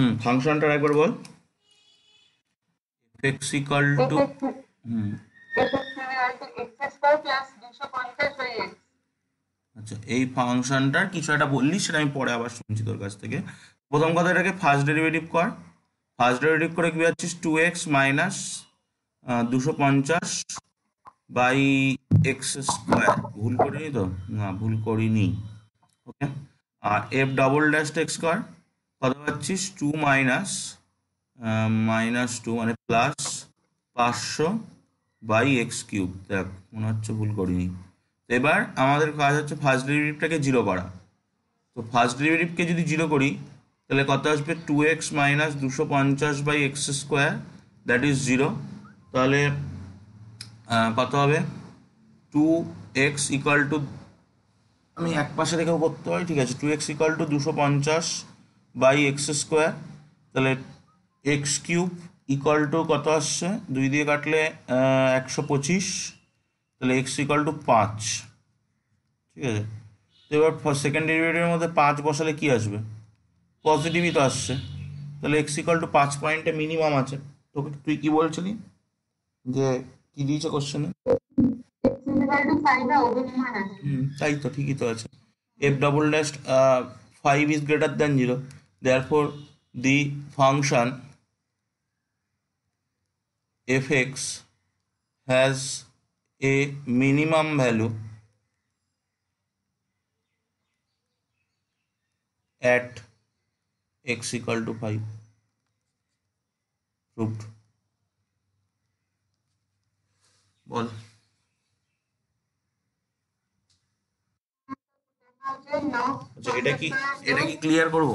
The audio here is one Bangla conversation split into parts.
হুম ফাংশনটা একবার বল f টু হুম আচ্ছা এই ফাংশনটার কিছু একটা বললি সেটা আমি পরে আবার শুনছি তোর কাছ থেকে প্রথম কথা এটাকে ফার্স্ট ডেরিভেটিভ কর ফার্স্ট ডেরিভেটিভ করে কি পাচ্ছিস টু এক্স মাইনাস দুশো পঞ্চাশ বাই এক্স স্কোয়ার ভুল করিনি তো না ভুল করিনি ওকে আর F double dash X square কত পাচ্ছিস টু মাইনাস মাইনাস টু মানে প্লাস পাঁচশো বাই এক্স কিউব দেখ মনে হচ্ছে ভুল করিনি এবার আমাদের কাজ হচ্ছে ফার্স্ট ডেরিভেটিভটাকে জিরো করা তো ফার্স্ট ডেরিভেটিভকে যদি জিরো করি তাহলে কত আসবে টু এক্স মাইনাস দুশো পঞ্চাশ by x square that is zero তাহলে কত হবে টু এক্স ইকুয়াল টু আমি এক পাশে রেখেও করতে হয় ঠিক আছে টু এক্স ইকুয়াল টু দুশো পঞ্চাশ বাই এক্স স্কোয়ার তাহলে এক্স কিউব ইকুয়াল টু কত আসছে দুই দিয়ে কাটলে একশো পঁচিশ তাহলে এক্স ইকুয়াল টু পাঁচ ঠিক আছে তো এবার সেকেন্ড ডেরিভেটিভের মধ্যে পাঁচ বসালে কি আসবে পজিটিভই তো আসছে তাহলে এক্স ইকুয়াল টু পাঁচ পয়েন্টে মিনিমাম আছে তোকে তুই কি বলছিলি যে কি দিয়েছে কোশ্চেনে তাই তো ঠিকই তো আছে F double dash five is greater than zero Therefore, the function fx has a minimum value at x equal to 5 proved বল আচ্ছা এটা কি এটা কি ক্লিয়ার করবো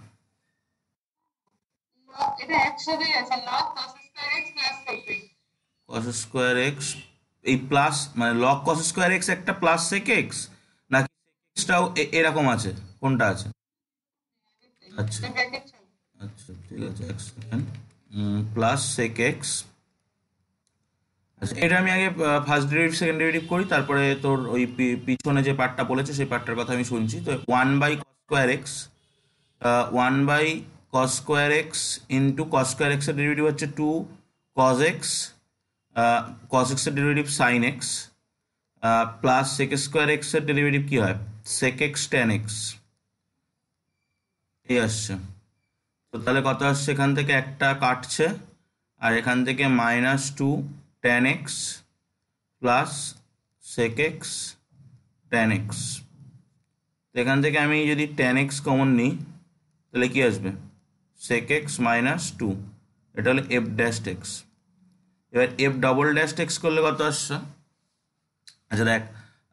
একসাথে আছে log এই প্লাস মানে log cos স্কয়ার x একটা প্লাস sec x টাও এরকম আছে কোনটা আছে প্লাস সেক এক্স আচ্ছা এটা আমি আগে ফার্স্ট ডেরিভেটিভ সেকেন্ড ডেরিভেটিভ করি তারপরে তোর ওই পিছনে যে পার্টটা বলেছে সেই পার্টটার কথা আমি শুনছি তো one by square X one by cos²x * cos²x এর ডেরিভেটিভ হচ্ছে 2 cosx cosx এর ডেরিভেটিভ sinx + sec²x এর ডেরিভেটিভ কি হয় secx tanx এ আসছে তো তাহলে কত আসছে এখান থেকে একটা কাটছে আর এখান থেকে -2 tanx + secx tanx এখান থেকে আমি যদি tanx কমন নিই তাহলে কি আসবে সেক এক্স মাইনাস টু এটা হলো এফ ড্যাশ এক্স এবার এফ ডবল ড্যাশ এক্স করলে কত আসছে আচ্ছা দেখ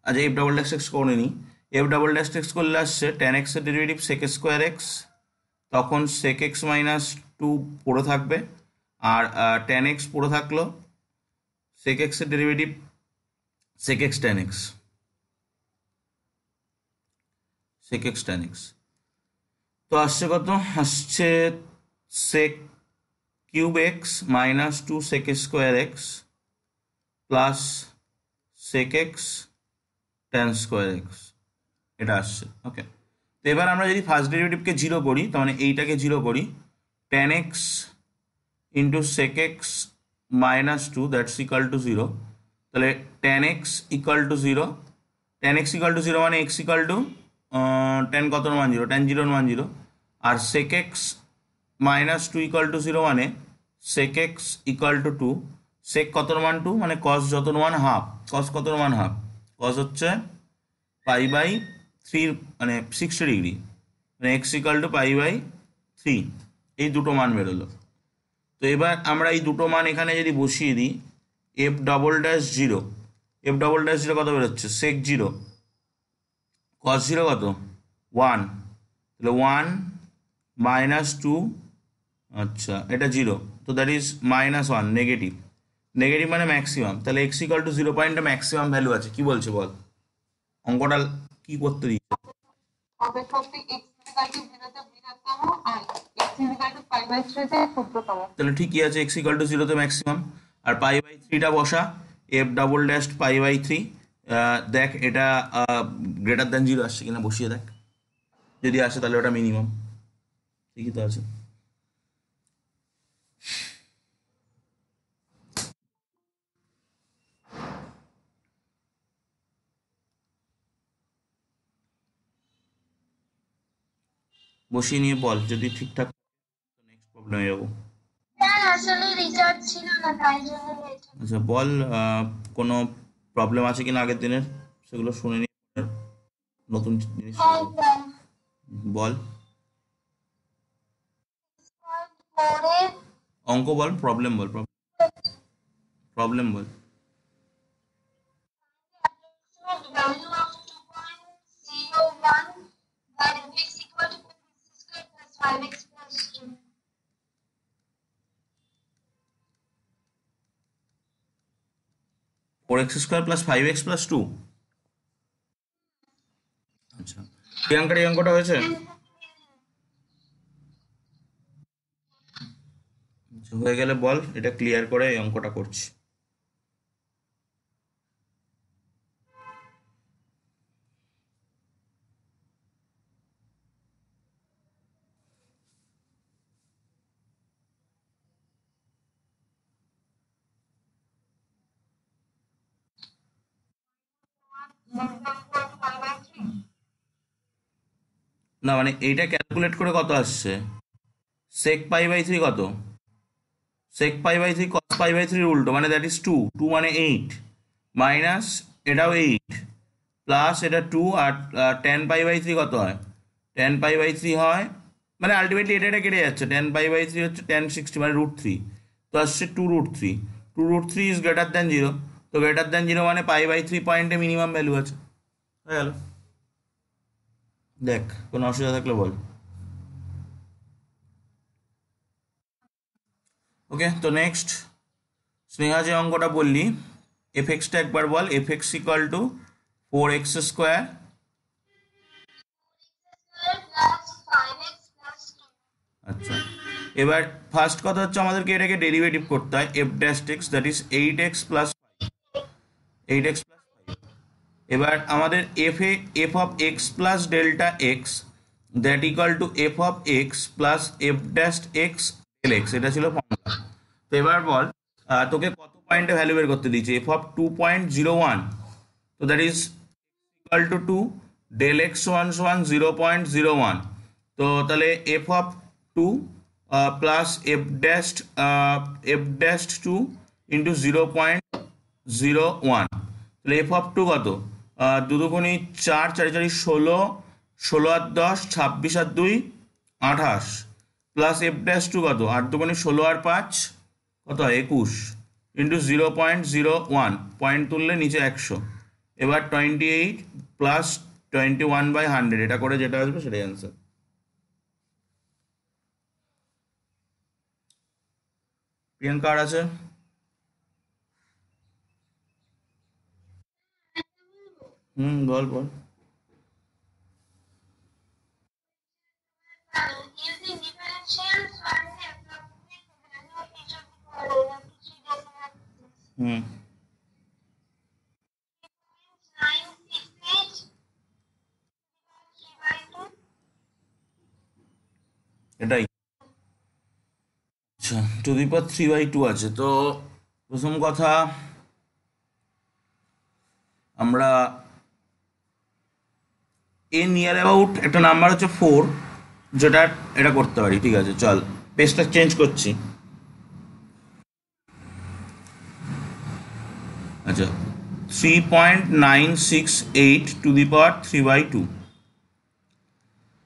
আচ্ছা এফ ডবল ড্যাশ এক্স করে নিই এফ ডবল ড্যাশ এক্স করলে আসছে ট্যান এক্সের ডেরিভেটিভ সেক স্কোয়ার এক্স তখন সেক এক্স মাইনাস টু পড়ে থাকবে আর ট্যান এক্স পড়ে থাকলো সেক এক্সের derivative sec x tan X sec x tan X তো আসছে কত আসছে sec cube X minus two sec square x plus sec x tan square x এটা আসছে ওকে তো এবার আমরা যদি ফার্স্ট ডেরিভেটিভকে জিরো করি তার মানে এইটাকে জিরো করি tan x into sec X minus two that's equal to zero তাহলে tan X equal to zero tan X equal to zero মানে এক্স ইকাল টু টেন কতর মান জিরো টেন জিরোর মান জিরো আর sec X minus two equal to zero মানে sec X equal to two sec কতর মান টু মানে কস যতর মান হাফ কস কতর মান হাফ কস হচ্ছে পাই বাই থ্রির মানে সিক্সটি ডিগ্রি মানে X equal to pi by three এই দুটো মান বেরোলো তো এবার আমরা এই দুটো মান এখানে যদি বসিয়ে দিই F double dash zero F double dash zero কত বেরোচ্ছে সেক জিরো কস জিরো কত ওয়ান তাহলে ওয়ান মাইনাস টু আচ্ছা এটা জিরো তো that is minus one negative negative মানে ম্যাক্সিমাম তাহলে এক্স ইকাল টু জিরো পয়েন্টটা ম্যাক্সিমাম ভ্যালু আছে কি বলছে বল অঙ্কটা কি করতে দিচ্ছে তাহলে ঠিকই আছে এক্স ইকাল টু জিরোতে ম্যাক্সিমাম আর পাই বাই থ্রিটা বসা F double dash pi by three দেখ এটা গ্রেটার দ্যান জিরো আসছে কিনা বসিয়ে দেখ যদি আসে তাহলে ওটা মিনিমাম লিখিত আছে বসিয়ে নিয়ে বল যদি ঠিকঠাক নেক্সট প্রবলেমে যাবো আচ্ছা বল কোনো প্রবলেম আছে কিনা আগের দিনের সেগুলো শুনে নিয়ে নতুন জিনিস হ্যাঁ, বল अंको बोल प्रॉब्लम बोल प्रॉब्लम बोल four X square plus five X plus two अच्छा प्रियंका এই অঙ্কটা আচ্ছা, হয়ে গেলে বল এটা ক্লিয়ার করে এই অঙ্কটা করছি না মানে এইটা ক্যালকুলেট করে কত আসছে সেক পাই বাই থ্রি কত sec pi by three cos pi by 3 উল্টো মানে দ্যাট ইজ টু টু মানে এইট মাইনাস এটাও এইট প্লাস এটা টু আর টেন পাই বাই থ্রি কত হয় টেন পাই বাই থ্রি হয় মানে আলটিমেটলি এটা এটা কেটে যাচ্ছে টেন পাই বাই থ্রি হচ্ছে টেন সিক্সটি মানে রুট থ্রি তো আসছে two root three two root three is greater than zero তো গ্রেটার দ্যান জিরো মানে পাই বাই থ্রি পয়েন্টে মিনিমাম ভ্যালু আছে হয়ে গেল দেখ কোনো অসুবিধা থাকলে বল ওকে তো নেক্সট স্নেহা যে অঙ্কটা বললি এফ এক্সটা একবার বল F X equal to four X square আচ্ছা এবার ফার্স্ট কথা হচ্ছে আমাদেরকে এটাকে ডেরিভেটিভ করতে হয় F dash X that is eight x plus eight x plus এবার আমাদের এফ এ F of X plus delta X that equal to F of X plus F dash X এল এক্স এটা ছিল ফর্মুলা তো এবার বল তোকে কত পয়েন্টে ভ্যালু বের করতে দিয়েছে F of two point zero one তো that is equal to two del X one one zero point zero one তো তাহলে F of two plus F dash F dash two into zero point zero one তাহলে এফ অফ টু কত দুদুখনি চার চারি চারি ষোলো ষোলো আর দশ ছাব্বিশ আর দুই আঠাশ প্লাস এফ ড্যাশ টু কত আট দুগুণে ষোলো আর পাঁচ কত একুশ into zero point zero one point তুললে নিচে একশো এবার twenty eight plus twenty one by hundred এটা করে যেটা আসবে সেটাই অ্যান্সার প্রিয়াঙ্কা আর আছে হুম বল বল হুম এটাই আচ্ছা to the power three by two আছে তো প্রথম কথা আমরা এ নিয়ার অ্যাবাউট একটা নাম্বার হচ্ছে ফোর যেটা এটা করতে পারি ঠিক আছে চল পেজটা চেঞ্জ করছি अच्छा 3.968 टू द पावर 3/2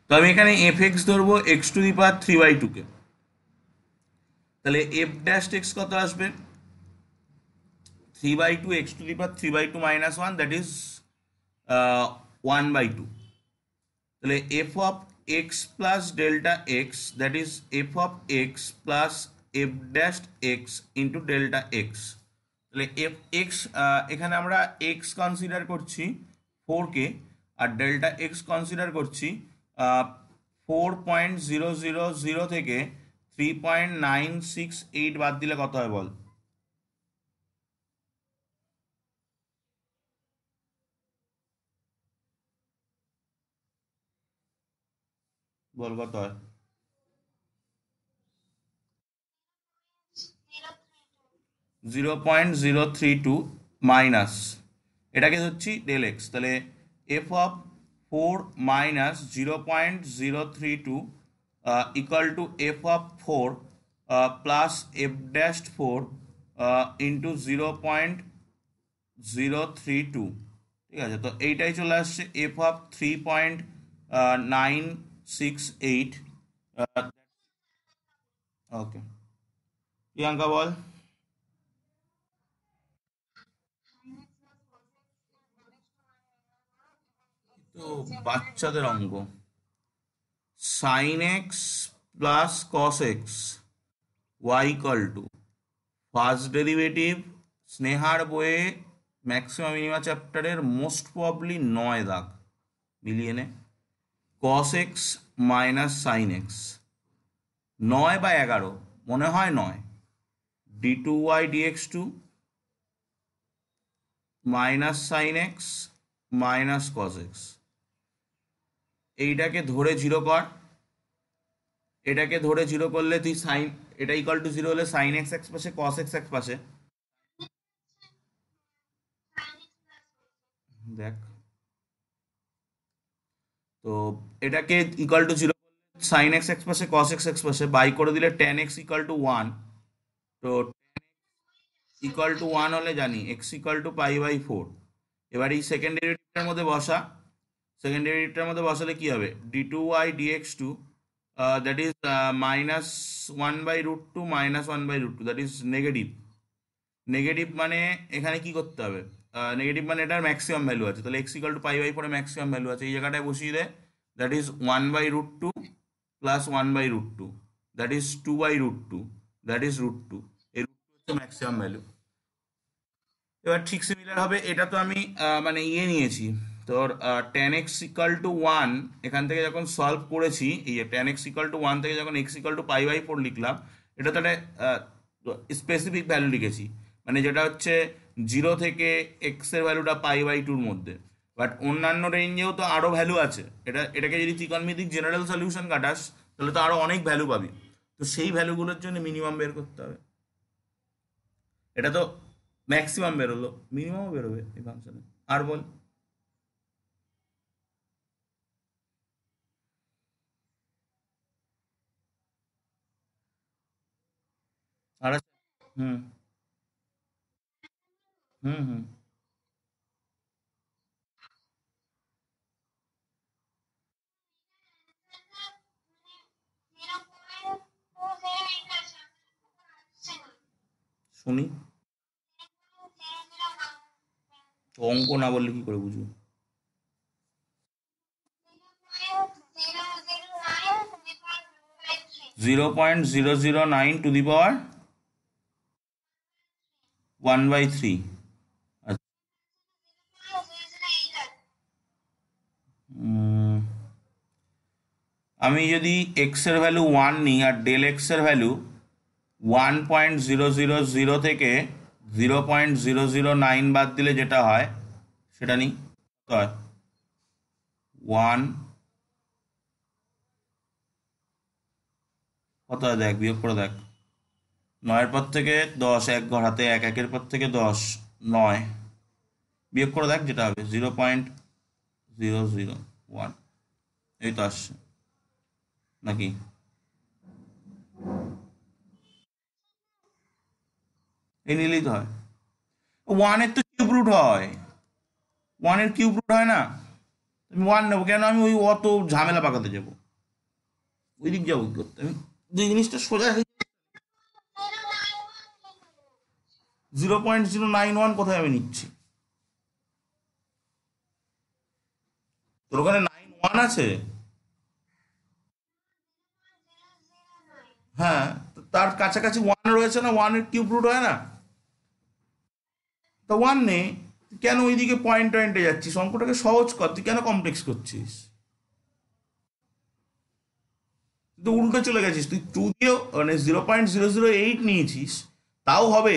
तो हम यहां पे fx ধরব x টু দি পাওয়ার 3/2 কে তাহলে f ড্যাশ x কত আসবে 3/2 x to the power 3/2 - 1 that is 1/2 তাহলে f of x + delta x that is f of x + f dash x * delta x তাহলে এফ এক্স এখানে আমরা এক্স কনসিডার করছি ফোর কে আর ডেল্টা এক্স কনসিডার করছি four point zero zero zero থেকে three point nine six eight বাদ দিলে কত হয় বল বল কত হয় zero point zero three two minus এটাকে ধরছি ডেল এক্স তাহলে F of four minus zero point zero three two equal to F of four plus F dash four into zero point zero three two ঠিক আছে তো এইটাই চলে আসছে F of three point nine six eight okay Priyanka বল তো বাচ্চাদের অঙ্গ sine x plus cos X Y equal to first derivative স্নেহার বইয়ে ম্যাক্সিমাম মিনিমা চ্যাপ্টারের মোস্ট প্রবলি নয় দাগ মিলিয়ে নে cos X minus sine X নয় বা এগারো মনে হয় নয় D two Y D X two minus sine X minus cos X এইটাকে ধরে জিরো কর এটাকে ধরে জিরো করলে তুই সাইন এটা ইকাল টু জিরো হলে সাইন এক্স এক্স পাশে কস এক্স এক্স পাশে দেখ তো এটাকে equal to zero sine X X পাশে কস এক্স এক্স পাশে বাই করে দিলে tan X equal to one তো ইকাল টু ওয়ান হলে জানি X equal to pi by four এবার এই সেকেন্ড ডেরিভেটিভের মধ্যে বসা সেকেন্ড ডেরিভেটিভটার মধ্যে বসালে কি হবে D two Y D X two that is minus one by root two minus one by root two that is negative negative মানে এখানে কি করতে হবে নেগেটিভ মানে এটার ম্যাক্সিমাম ভ্যালু আছে তাহলে X equal to pi by ফোরে ম্যাক্সিমাম ভ্যালু আছে এই জায়গাটায় বসিয়ে দেয় that is one by root two plus one by root two that is two by root two that is root two এই রুট টু হচ্ছে ম্যাক্সিমাম ভ্যালু এবার ঠিক সিমিলার হবে এটা তো আমি মানে ইয়ে নিয়েছি তোর tan X equal to one এখান থেকে যখন সলভ করেছি এই যে tan X equal to one থেকে যখন X equal to pi by four লিখলাম এটা তাহলে স্পেসিফিক ভ্যালু লিখেছি মানে যেটা হচ্ছে জিরো থেকে এক্সের ভ্যালুটা পাই বাই টুর মধ্যে বাট অন্যান্য রেঞ্জেও তো আরও ভ্যালু আছে এটা এটাকে যদি ত্রিকোণমিতিক জেনারেল সলিউশন কাটাস তাহলে তো আরও অনেক ভ্যালু পাবি তো সেই ভ্যালুগুলোর জন্য মিনিমাম বের করতে হবে এটা তো ম্যাক্সিমাম বেরোলো মিনিমামও বেরোবে এই ফাংশনে আর বল শুনি। অঙ্ক না বললে কি করে বুঝবো? Zero point zero zero nine two the power one by three আমি যদি এক্সের ভ্যালু ওয়ান নিই আর ডেল এক্সের value one point zero zero zero থেকে zero point zero zero nine বাদ দিলে যেটা হয় সেটা নিই হয় ওয়ান কত দেখ বিয়োগ করে দেখ নয়ের পর থেকে দশ এক ঘর হাতে এক একের পর থেকে দশ নয় বিয়োগ করে দেখ যেটা হবে zero point zero zero one এই তো আসছে নাকি এই নিলেই তো হয় ওয়ানের তো কিউব রুট হয় ওয়ানের কিউব রুট হয় না আমি ওয়ান নেবো কেন আমি ওই অত ঝামেলা পাকাতে যাবো ওই দিক যাবো করতে আমি যে জিনিসটা সোজা হয়ে zero point zero nine one কোথায় আমি নিচ্ছি তোর ওখানে নাইন ওয়ান আছে হ্যাঁ তার কাছাকাছি ওয়ান রয়েছে না ওয়ানের কিউব রুট হয় না তো ওয়ান নেই কেন ওইদিকে পয়েন্ট টয়েন্টে যাচ্ছিস অঙ্কটাকে সহজ কর তুই কেন কমপ্লেক্স করছিস তুই উল্টো চলে গেছিস তুই টু দিয়েও মানে zero point zero zero eight নিয়েছিস তাও হবে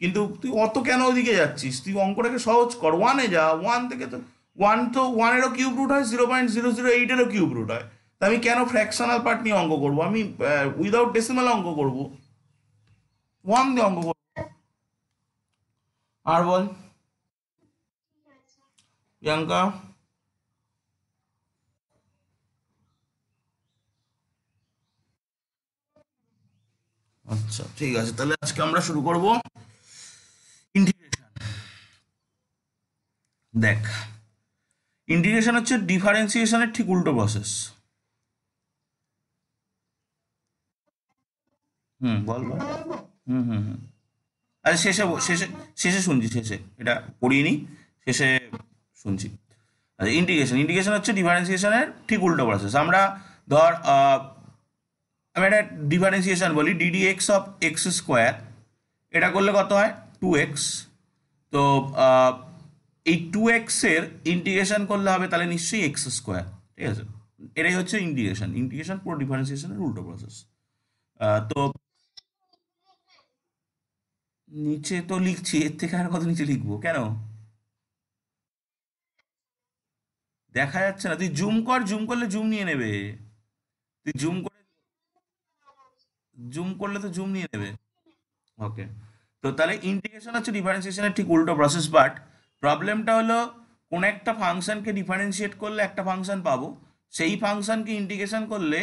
কিন্তু তুই অত কেন ওইদিকে যাচ্ছিস তুই অঙ্কটাকে সহজ কর ওয়ানে যা ওয়ান থেকে তো ওয়ান তো ওয়ানেরও কিউব রুট হয় জিরো পয়েন্ট জিরো জিরো এইটেরও কিউব রুট হয় তা আমি কেন ফ্র্যাকশনাল পার্ট নিয়ে অঙ্ক করবো আমি উইদাউট ডেসিমাল অঙ্ক করবো ওয়ান দিয়ে অঙ্ক করবো আর বল প্রিয়াঙ্কা আচ্ছা ঠিক আছে তাহলে আজকে আমরা শুরু করবো দেখ ইন্টিগ্রেশন হচ্ছে ডিফারেন্সিয়েশনের ঠিক উল্টো প্রসেস হুম বল বল হুম হুম হুম আচ্ছা শেষে শেষে শেষে শুনছি শেষে এটা পড়িয়ে শেষে শুনছি আচ্ছা ইন্টিগ্রেশন ইন্টিগ্রেশন হচ্ছে ডিফারেন্সিয়েশনের ঠিক উল্টো প্রসেস আমরা ধর আমি একটা ডিফারেন্সিয়েশন বলি d d x of x square এটা করলে কত হয় টু এক্স তো এই টু এক্স এর ইন্টিগ্রেশন করলে হবে তাহলে নিশ্চয়ই এক্স স্কোয়ার ঠিক আছে এটাই হচ্ছে ইন্টিগ্রেশন ইন্টিগ্রেশন পুরো ডিফারেন্সিয়েশনের উল্টো প্রসেস তো নিচে তো লিখছি এর থেকে আর কত নিচে লিখবো কেন দেখা যাচ্ছে না তুই জুম কর জুম করলে জুম নিয়ে নেবে তুই জুম করে জুম করলে তো জুম নিয়ে নেবে ওকে তো তাহলে ইন্টিগ্রেশন হচ্ছে ডিফারেন্সিয়েশনের ঠিক উল্টো প্রসেস বাট প্রবলেমটা হলো কোন একটা ফাংশনকে ডিফারেন্সিয়েট করলে একটা ফাংশন পাবো সেই ফাংশনকে ইন্টিগ্রেশন করলে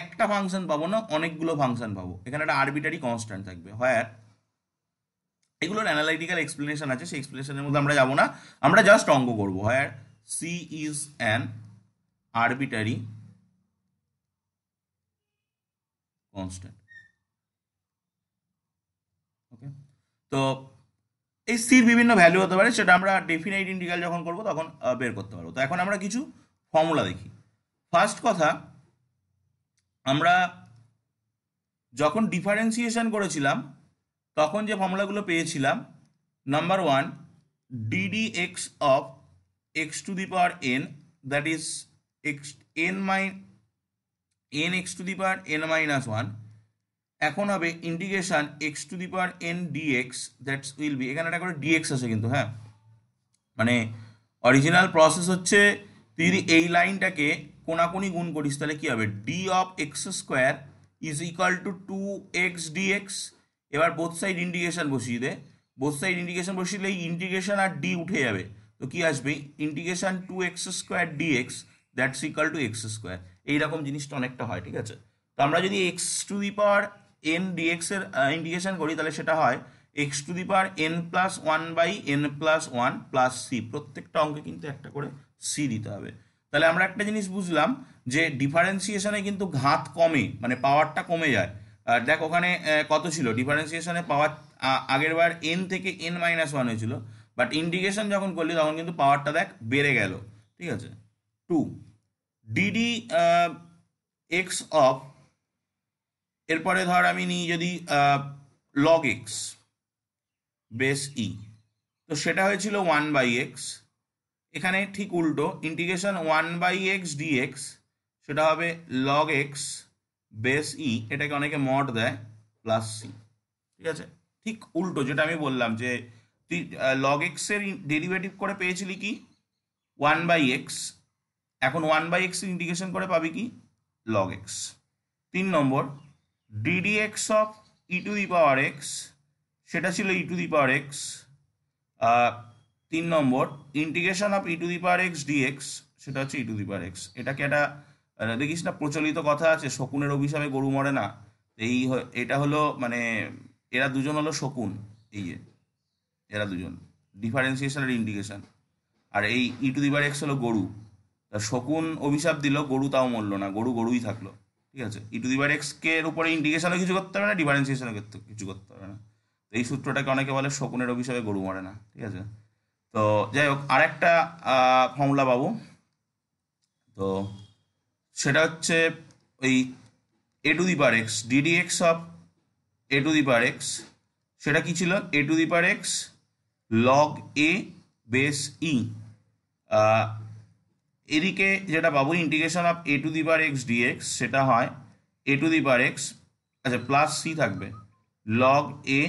একটা ফাংশন পাবো না অনেকগুলো ফাংশন পাবো এখানে একটা আরবিটারি কনস্ট্যান্ট থাকবে হ্যাঁ এগুলোর অ্যানালাইটিক্যাল এক্সপ্লেনেশন আছে সেই এক্সপ্লেনেশনের মধ্যে আমরা যাবো না আমরা জাস্ট অঙ্ক করবো হ্যাঁ C is an arbitrary constant okay তো এই সির বিভিন্ন ভ্যালু হতে পারে সেটা আমরা ডেফিনাইট ইন্ডিকাল যখন করবো তখন বের করতে পারবো তো এখন আমরা কিছু ফর্মুলা দেখি ফার্স্ট কথা আমরা যখন ডিফারেন্সিয়েশন করেছিলাম তখন যে ফর্মুলাগুলো পেয়েছিলাম number one d d x of x to the power n that is x n my n x to the power n minus one এখন হবে integration x to the power n dx that's will be এখানে একটা করে ডিএক্স আছে কিন্তু হ্যাঁ মানে অরিজিনাল প্রসেস হচ্ছে তুই যদি এই লাইনটাকে কোনাকুনি গুণ করিস তাহলে কী হবে d of x square is equal to two x dx এবার বোথ সাইড ইন্টিগ্রেশন বসিয়ে দে বোথ সাইড ইন্টিগ্রেশন বসিয়ে দিলে ইন্টিগ্রেশন আর ডি উঠে যাবে তো কী আসবে integration two x square dx that's equal to x square এইরকম জিনিসটা অনেকটা হয় ঠিক আছে তো আমরা যদি x to the power n dx এর ইন্টিগ্রেশন করি তাহলে সেটা হয় x to the power n plus one by n plus one plus C প্রত্যেকটা অঙ্কে কিন্তু একটা করে সি দিতে হবে তাহলে আমরা একটা জিনিস বুঝলাম যে ডিফারেন্সিয়েশনে কিন্তু ঘাত কমে মানে পাওয়ারটা কমে যায় দেখ ওখানে কত ছিল ডিফারেন্সিয়েশনে পাওয়ার আগের বার এন থেকে এন মাইনাস ওয়ান হয়েছিল বাট ইন্ডিকেশন যখন করলি তখন কিন্তু পাওয়ারটা দেখ বেড়ে গেল ঠিক আছে টু ডিডি এক্স অফ এরপরে ধর আমি নিই যদি লগ এক্স বেস ই তো সেটা হয়েছিল ওয়ান বাই এক্স এখানে ঠিক উল্টো integration one by x dx সেটা হবে লগ এক্স বেস ই এটাকে অনেকে মড দেয় প্লাস সি ঠিক আছে ঠিক উল্টো যেটা আমি বললাম যে তুই লগ এক্সের ডেরিভেটিভ করে পেয়েছিলি কি ওয়ান বাই এক্স এখন ওয়ান বাই এক্স ইন্টিগ্রেশন করে পাবি কি লগ এক্স তিন নম্বর d d x of e to the power x সেটা ছিল e to the power x তিন নম্বর integration of e to the power x dx সেটা হচ্ছে ই টু দি পাওয়ার এক্স এটাকে একটা দেখিস না প্রচলিত কথা আছে শকুনের অভিশাপে গরু মরে না এই এটা হলো মানে এরা দুজন হলো শকুন এই যে এরা দুজন ডিফারেন্সিয়েশন আর ইন্ডিকেশন আর এই ই টু দি পাওয়ার এক্স হলো গরু শকুন অভিশাপ দিল গরু তাও মরল না গরু গরুই থাকলো ঠিক আছে ই টু দি বার কে এর উপরে ইন্ডিকেশনও কিছু করতে হবে না ডিফারেন্সিয়েশনও কিছু করতে হবে না তো এই সূত্রটাকে অনেকে বলে শকুনের অভিশাপে গরু মারে না ঠিক আছে তো যাই হোক আর একটা ফর্মুলা পাবো তো সেটা হচ্ছে ওই a to the power x d d x of a to the power x সেটা কী ছিল a to the power x log a base e এদিকে যেটা পাবো integration of a to the power x dx সেটা হয় a to the power x আচ্ছা প্লাস সি থাকবে log a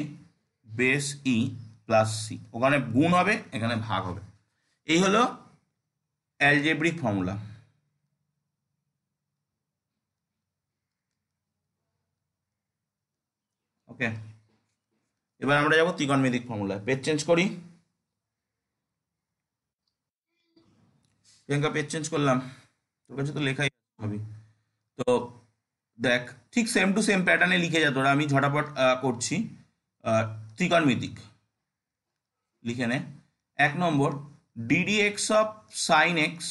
base e plus C ওখানে গুণ হবে এখানে ভাগ হবে এই হলো অ্যালজেব্রিক ফর্মুলা ওকে এবার আমরা যাবো ত্রিকোণমিতিক ফর্মুলা পেজ চেঞ্জ করি প্রিয়াঙ্কা পেজ চেঞ্জ করলাম তোর কাছে তো লেখাই হবে তো দেখ ঠিক সেম টু সেম প্যাটার্নে লিখে যা তোরা আমি ঝটাপট করছি ত্রিকোণমিতিক লিখে নে এক নম্বর d d x of sine x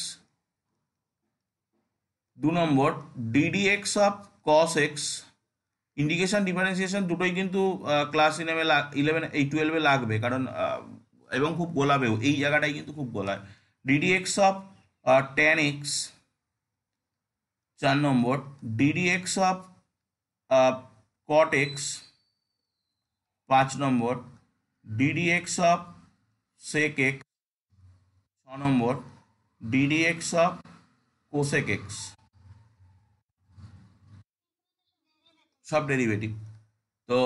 দু নম্বর d d x of cos x integration differentiation দুটোই কিন্তু ক্লাস ইলেভেন ইলেভেন এই টুয়েলভে লাগবে কারণ এবং খুব গোলাবেও এই জায়গাটাই কিন্তু খুব গোলায় d d x of ten x চার নম্বর d d x of cot x পাঁচ নম্বর d d x of sec x ছ নম্বর d d x of cosec x সব ডেরিভেটিভ তো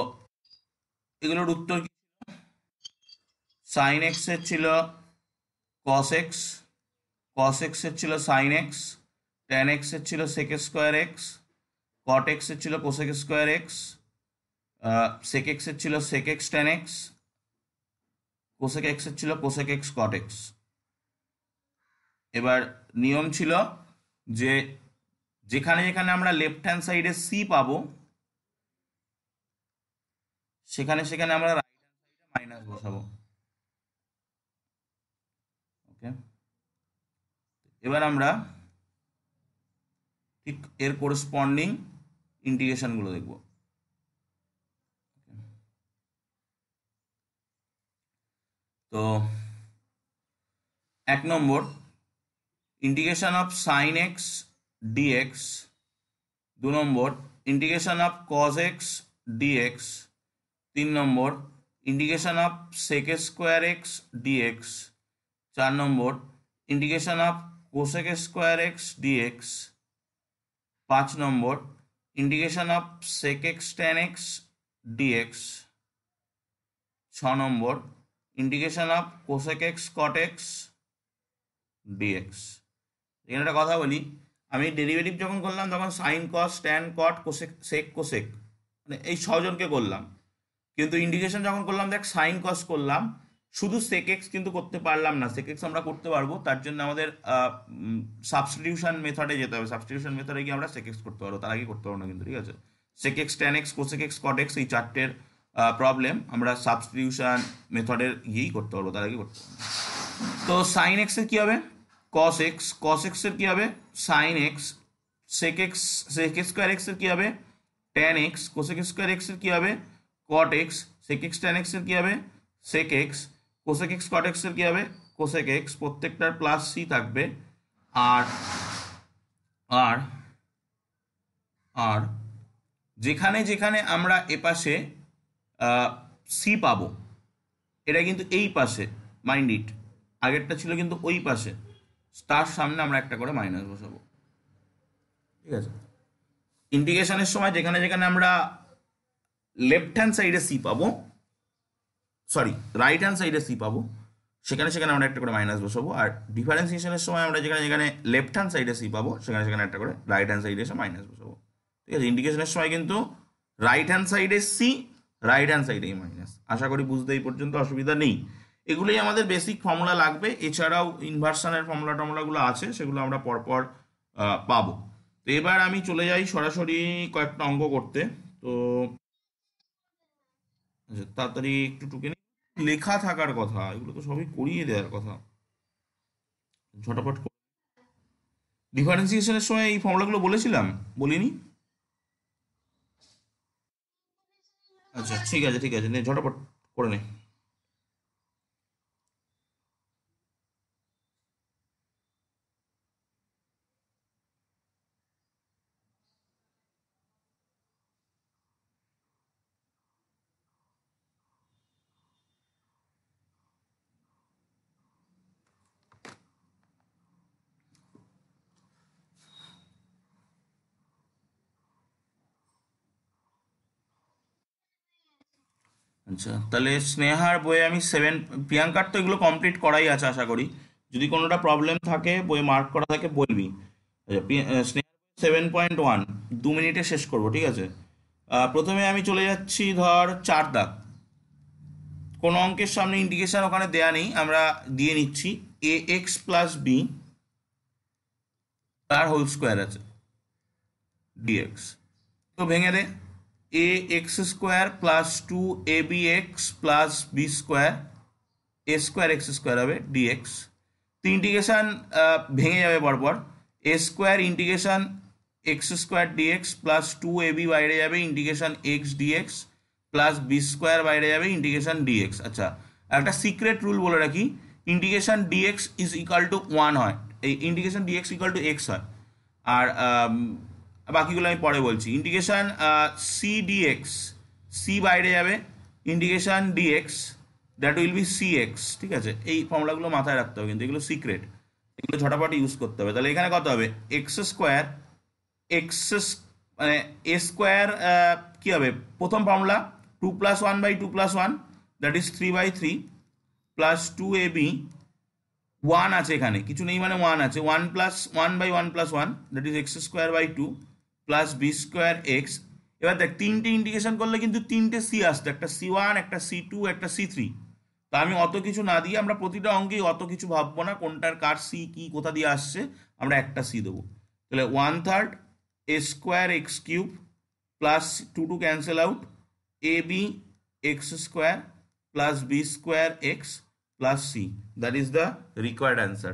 এগুলোর উত্তর কি সাইন এক্সের ছিল কস এক্স কস এক্সের ছিল সাইন এক্স ট্যান এক্সের ছিল সেক স্কোয়ার এক্স কট এক্সের ছিল কোসেক স্কোয়ার এক্স সেক এক্সের ছিল sec x tan x cosec এক্সের ছিল কোসেক এক্স কট এক্স এবার নিয়ম ছিল যে যেখানে যেখানে আমরা লেফট হ্যান্ড সাইডে সি পাবো সেখানে সেখানে আমরা রাইট হ্যান্ড সাইডে মাইনাস বসাবো ওকে এবার আমরা ঠিক করে করেসপন্ডিং ইন্টিগ্রেশন গুলো দেখব তো এক নম্বর integration of sin x dx দুই নম্বর integration of cos x dx তিন নম্বর integration of sec square x dx চার নম্বর integration of cosec square x dx পাঁচ নম্বর integration of sec x tan x dx ছ নম্বর integration of cosec x cot x dx এখানে একটা কথা বলি আমি ডেরিভেটিভ যখন করলাম তখন sine cos tan cot cosec sec cosec মানে এই ছজনকে করলাম কিন্তু ইন্ডিকেশন যখন করলাম দেখ সাইন কস করলাম শুধুমাত্র sec x কিন্তু করতে পারলাম না sec x আমরা করতে পারবো তার জন্য আমাদের সাবস্টিটিউশন মেথডে যেতে হবে সাবস্টিটিউশন মেথডের গিয়ে আমরা sec x করতে পারবো তার আগে করতে পারবো না কিন্তু ঠিক আছে sec x tan x cosec x sec x এই চারটের প্রবলেম আমরা সাবস্টিটিউশন মেথডের ইই করতে পারবো তার আগে তো sin x এর কি হবে cos x cos x এর কি হবে sin x sec x sec x square x এর কি হবে tan x cosec x square x এর কি হবে cot x sec x tan x এর কি হবে sec x cosec x cot এর কী হবে কোসেক এক্স প্রত্যেকটার প্লাস সি থাকবে আর আর আর যেখানে যেখানে আমরা এপাশে সি পাবো এটা কিন্তু এই পাশে মাইন্ড ইট আগেরটা ছিল কিন্তু ওই পাশে তার সামনে আমরা একটা করে মাইনাস বসাবো ঠিক আছে ইন্টিগ্রেশনের সময় যেখানে যেখানে আমরা লেফট হ্যান্ড সাইডে সি পাবো সরি রাইট হ্যান্ড সাইডে সি পাবো সেখানে সেখানে আমরা একটা করে মাইনাস বসাবো আর ডিফারেন্সিয়েশনের সময় আমরা যেখানে যেখানে লেফট হ্যান্ড সাইডে সি পাবো সেখানে সেখানে একটা করে রাইট হ্যান্ড সাইডে এসে মাইনাস বসাবো ঠিক আছে ইন্ডিকেশনের সময় কিন্তু রাইট হ্যান্ড সাইডে সি রাইট হ্যান্ড সাইডে মাইনাস আশা করি বুঝতে এই পর্যন্ত অসুবিধা নেই এগুলোই আমাদের বেসিক ফর্মুলা লাগবে এছাড়াও ইনভার্সানের ফর্মুলা টমুলাগুলো আছে সেগুলো আমরা পরপর পাবো তো এবার আমি চলে যাই সরাসরি কয়েকটা অঙ্ক করতে তো আচ্ছা, তাড়াতাড়ি একটু টুকে লেখা থাকার কথা এগুলো তো সবই করিয়ে দেওয়ার কথা ঝটাপট ডিফারেন্সিয়েশনের সময় এই ফর্মুলাগুলো বলেছিলাম বলিনি আচ্ছা ঠিক আছে ঠিক আছে নে ঝটাপট করে নেই আচ্ছা তাহলে স্নেহার বইয়ে আমি সেভেন প্রিয়াঙ্কার তো এগুলো কমপ্লিট করাই আছে আশা করি যদি কোনোটা প্রবলেম থাকে বই মার্ক করা থাকে বলবি আচ্ছা, স্নেহার সেভেন পয়েন্ট ওয়ান দু মিনিটে শেষ করব ঠিক আছে প্রথমে আমি চলে যাচ্ছি ধর চার দাগ কোনো অঙ্কের সামনে ইন্ডিকেশান ওখানে দেয়া নেই আমরা দিয়ে নিচ্ছি এ এক্স প্লাস বি তার হোল স্কোয়ার আছে ডিএক্স তো ভেঙে দে a x square plus two a b x plus b square a square x square হবে ডিএক্স তো ইন্টিগ্রেশান ভেঙে যাবে পরপর a square integration x square dx plus two a b বাইরে যাবে integration x dx plus b square বাইরে যাবে ইন্টিগ্রেশান ডিএক্স আচ্ছা একটা সিক্রেট রুল বলে রাখি integration dx is equal to one হয় এই integration dx equal to x হয় আর বাকিগুলো আমি পরে বলছি ইন্ডিকেশান সি ডিএক্স সি বাইরে যাবে integration dx that will be C x ঠিক আছে এই ফর্মুলাগুলো মাথায় রাখতে হবে কিন্তু এগুলো সিক্রেট এগুলো ঝটাপটি ইউজ করতে হবে তাহলে এখানে কত হবে এক্স স্কোয়ার এক্স মানে এ স্কোয়ার কী হবে প্রথম formula two plus one by two plus one that is three by three plus two a b one আছে এখানে কিছু নেই মানে ওয়ান আছে one plus one by one plus one that is x square by two plus b square x এবার দেখ তিনটে ইন্ডিকেশন করলে কিন্তু তিনটে সি আসতো একটা সি ওয়ান একটা সি টু একটা সি থ্রি তা আমি অত কিছু না দিয়ে আমরা প্রতিটা অঙ্কেই অত কিছু ভাববো না কোনটার কার সি কি কোথা দিয়ে আসছে আমরা একটা সি দেবো তাহলে one third a square x cube plus two two cancel out a b x square plus b square x plus C that is the required answer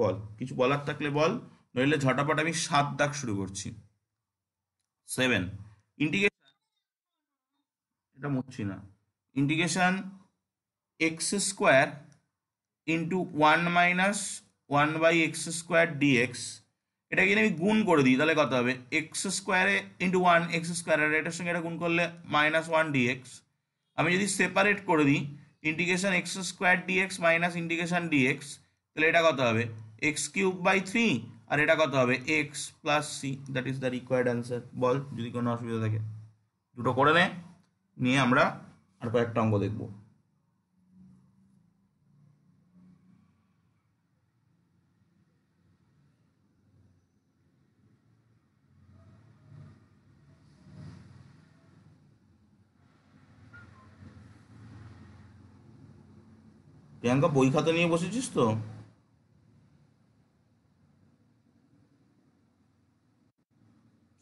বল কিছু বলার থাকলে বল নইলে ঝটাপট আমি সাত দাগ শুরু করছি সেভেন ইন্টিগ্রেশন এটা মুছছি না integration x square into one minus one by x square dx এটাকে যদি আমি গুণ করে দিই তাহলে কত হবে এক্স স্কোয়ারে ইন্টু ওয়ান এক্স স্কোয়ার এটার সঙ্গে এটা গুণ করলে মাইনাস ওয়ান ডিএক্স আমি যদি সেপারেট করে দিই integration x square dx minus integration dx তাহলে এটা কত হবে এক্স কিউব বাই থ্রি আর এটা কত হবে x plus C that is the required answer বল যদি কোনো অসুবিধা থাকে দুটো করে নে নিয়ে আমরা আর কয়েকটা অঙ্ক দেখব প্রিয়াঙ্কা বই খাতা নিয়ে বসেছিস তো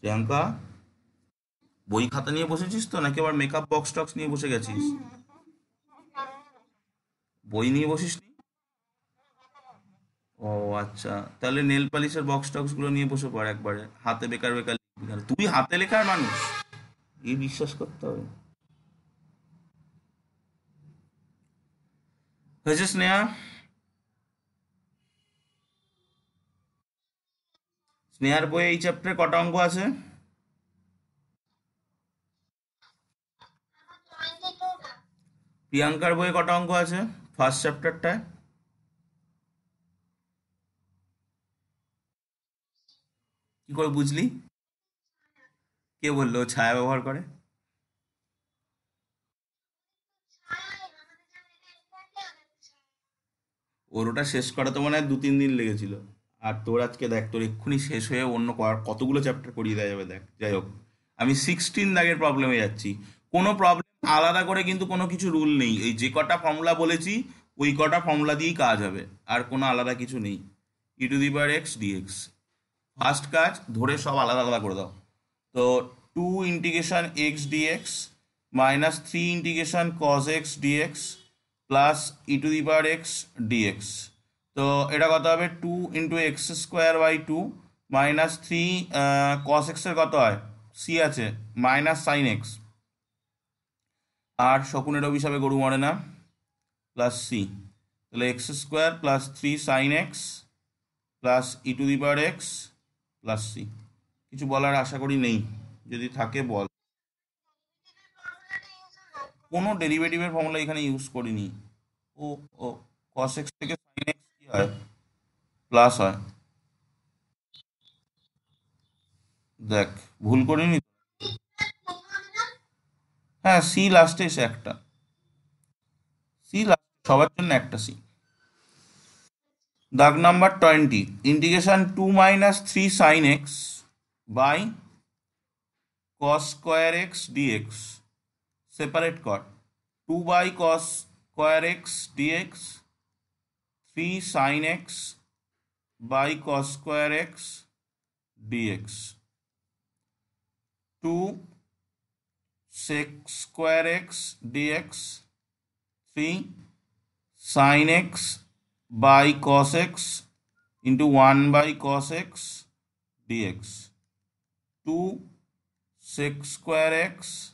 প্রিয়াঙ্কা বই খাতা নিয়ে বসেছিস তো নাকি আবার মেকআপ বক্স টক্স নিয়ে বসে গেছিস বই নিয়ে বসিস নি ও আচ্ছা তাহলে নেল পালিশের বক্স টক্স গুলো নিয়ে বসে পড় একবারে হাতে বেকার বেকার তুই হাতে লেখার মানুষ এই বিশ্বাস করতে হবে হয়েছে স্নেহা স্নেহার বইয়ে এই চ্যাপ্টারে কটা অঙ্ক আছে প্রিয়াঙ্কার বইয়ে কটা অঙ্ক আছে ফার্স্ট চ্যাপ্টারটায় কি করে বুঝলি কে বললো ছায়া ব্যবহার করে ওর ওটা শেষ করাতে মনে হয় দু তিন দিন লেগেছিল আর তোর আজকে দেখ তোর এক্ষুনি শেষ হয়ে অন্য কতগুলো চ্যাপ্টার করিয়ে দেওয়া যাবে দেখ যাই হোক আমি সিক্সটিন দাগের প্রবলেমে যাচ্ছি কোনো প্রবলেম আলাদা করে কিন্তু কোনো কিছু রুল নেই এই যে কটা ফর্মুলা বলেছি ওই কটা ফর্মুলা দিয়েই কাজ হবে আর কোনো আলাদা কিছু নেই e to the power x dx first কাজ ধরে সব আলাদা আলাদা করে দাও তো two integration x dx minus three integration cos x dx plus e to the power x dx তো এটা কত হবে two into x square by two minus three cos এক্সের কত হয় সি আছে মাইনাস সাইন এক্স আর শকুনের অভিশাপে গরু মরে না প্লাস সি তাহলে x square plus three sine x plus e to the power x plus C কিছু বলার আশা করি নেই যদি থাকে বল কোনো ডেরিভেটিভের ফর্মুলা এখানে ইউজ করিনি ও ও কস এক্স থেকে সাইন এক্স प्लस है देख भूल कर हाँ सी लास्ट इसे एक सी लास्ट एक सी दाग नम्बर टोटी integration two minus three sine x plus square x dx separate कर two plus square x dx p sine x by cos square x dx 2 sec square x dx 3 sine x by cos x into 1 by cos x dx 2 sec square x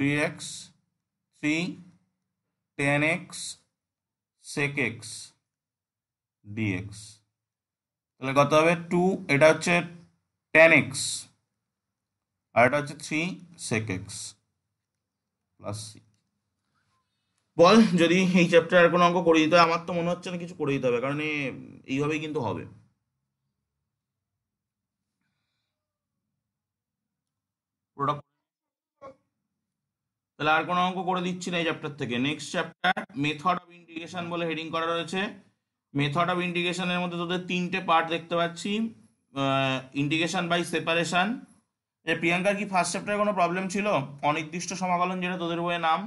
dx 3 tan x sec x dx তাহলে কত হবে টু এটা হচ্ছে টেন এক্স আর এটা হচ্ছে থ্রি সেক এক্স প্লাস বল যদি এই চ্যাপ্টার আর কোনো অঙ্ক করে দিতে হয় আমার তো মনে হচ্ছে না কিছু করে দিতে হবে কারণ এইভাবেই কিন্তু হবে তাহলে আর কোনো অঙ্ক করে দিচ্ছি না এই চ্যাপ্টার থেকে next chapter method of integration বলে হেডিং করা রয়েছে মেথড অফ ইন্টিগ্রেশনের মধ্যে তোদের তিনটে পার্ট দেখতে পাচ্ছি ইন্টিগ্রেশন বাই সেপারেশন এ প্রিয়াঙ্কার কি ফার্স্ট চ্যাপ্টারে কোনো প্রবলেম ছিল অনির্দিষ্ট সমাকলন যেটা তোদের বইয়ে নাম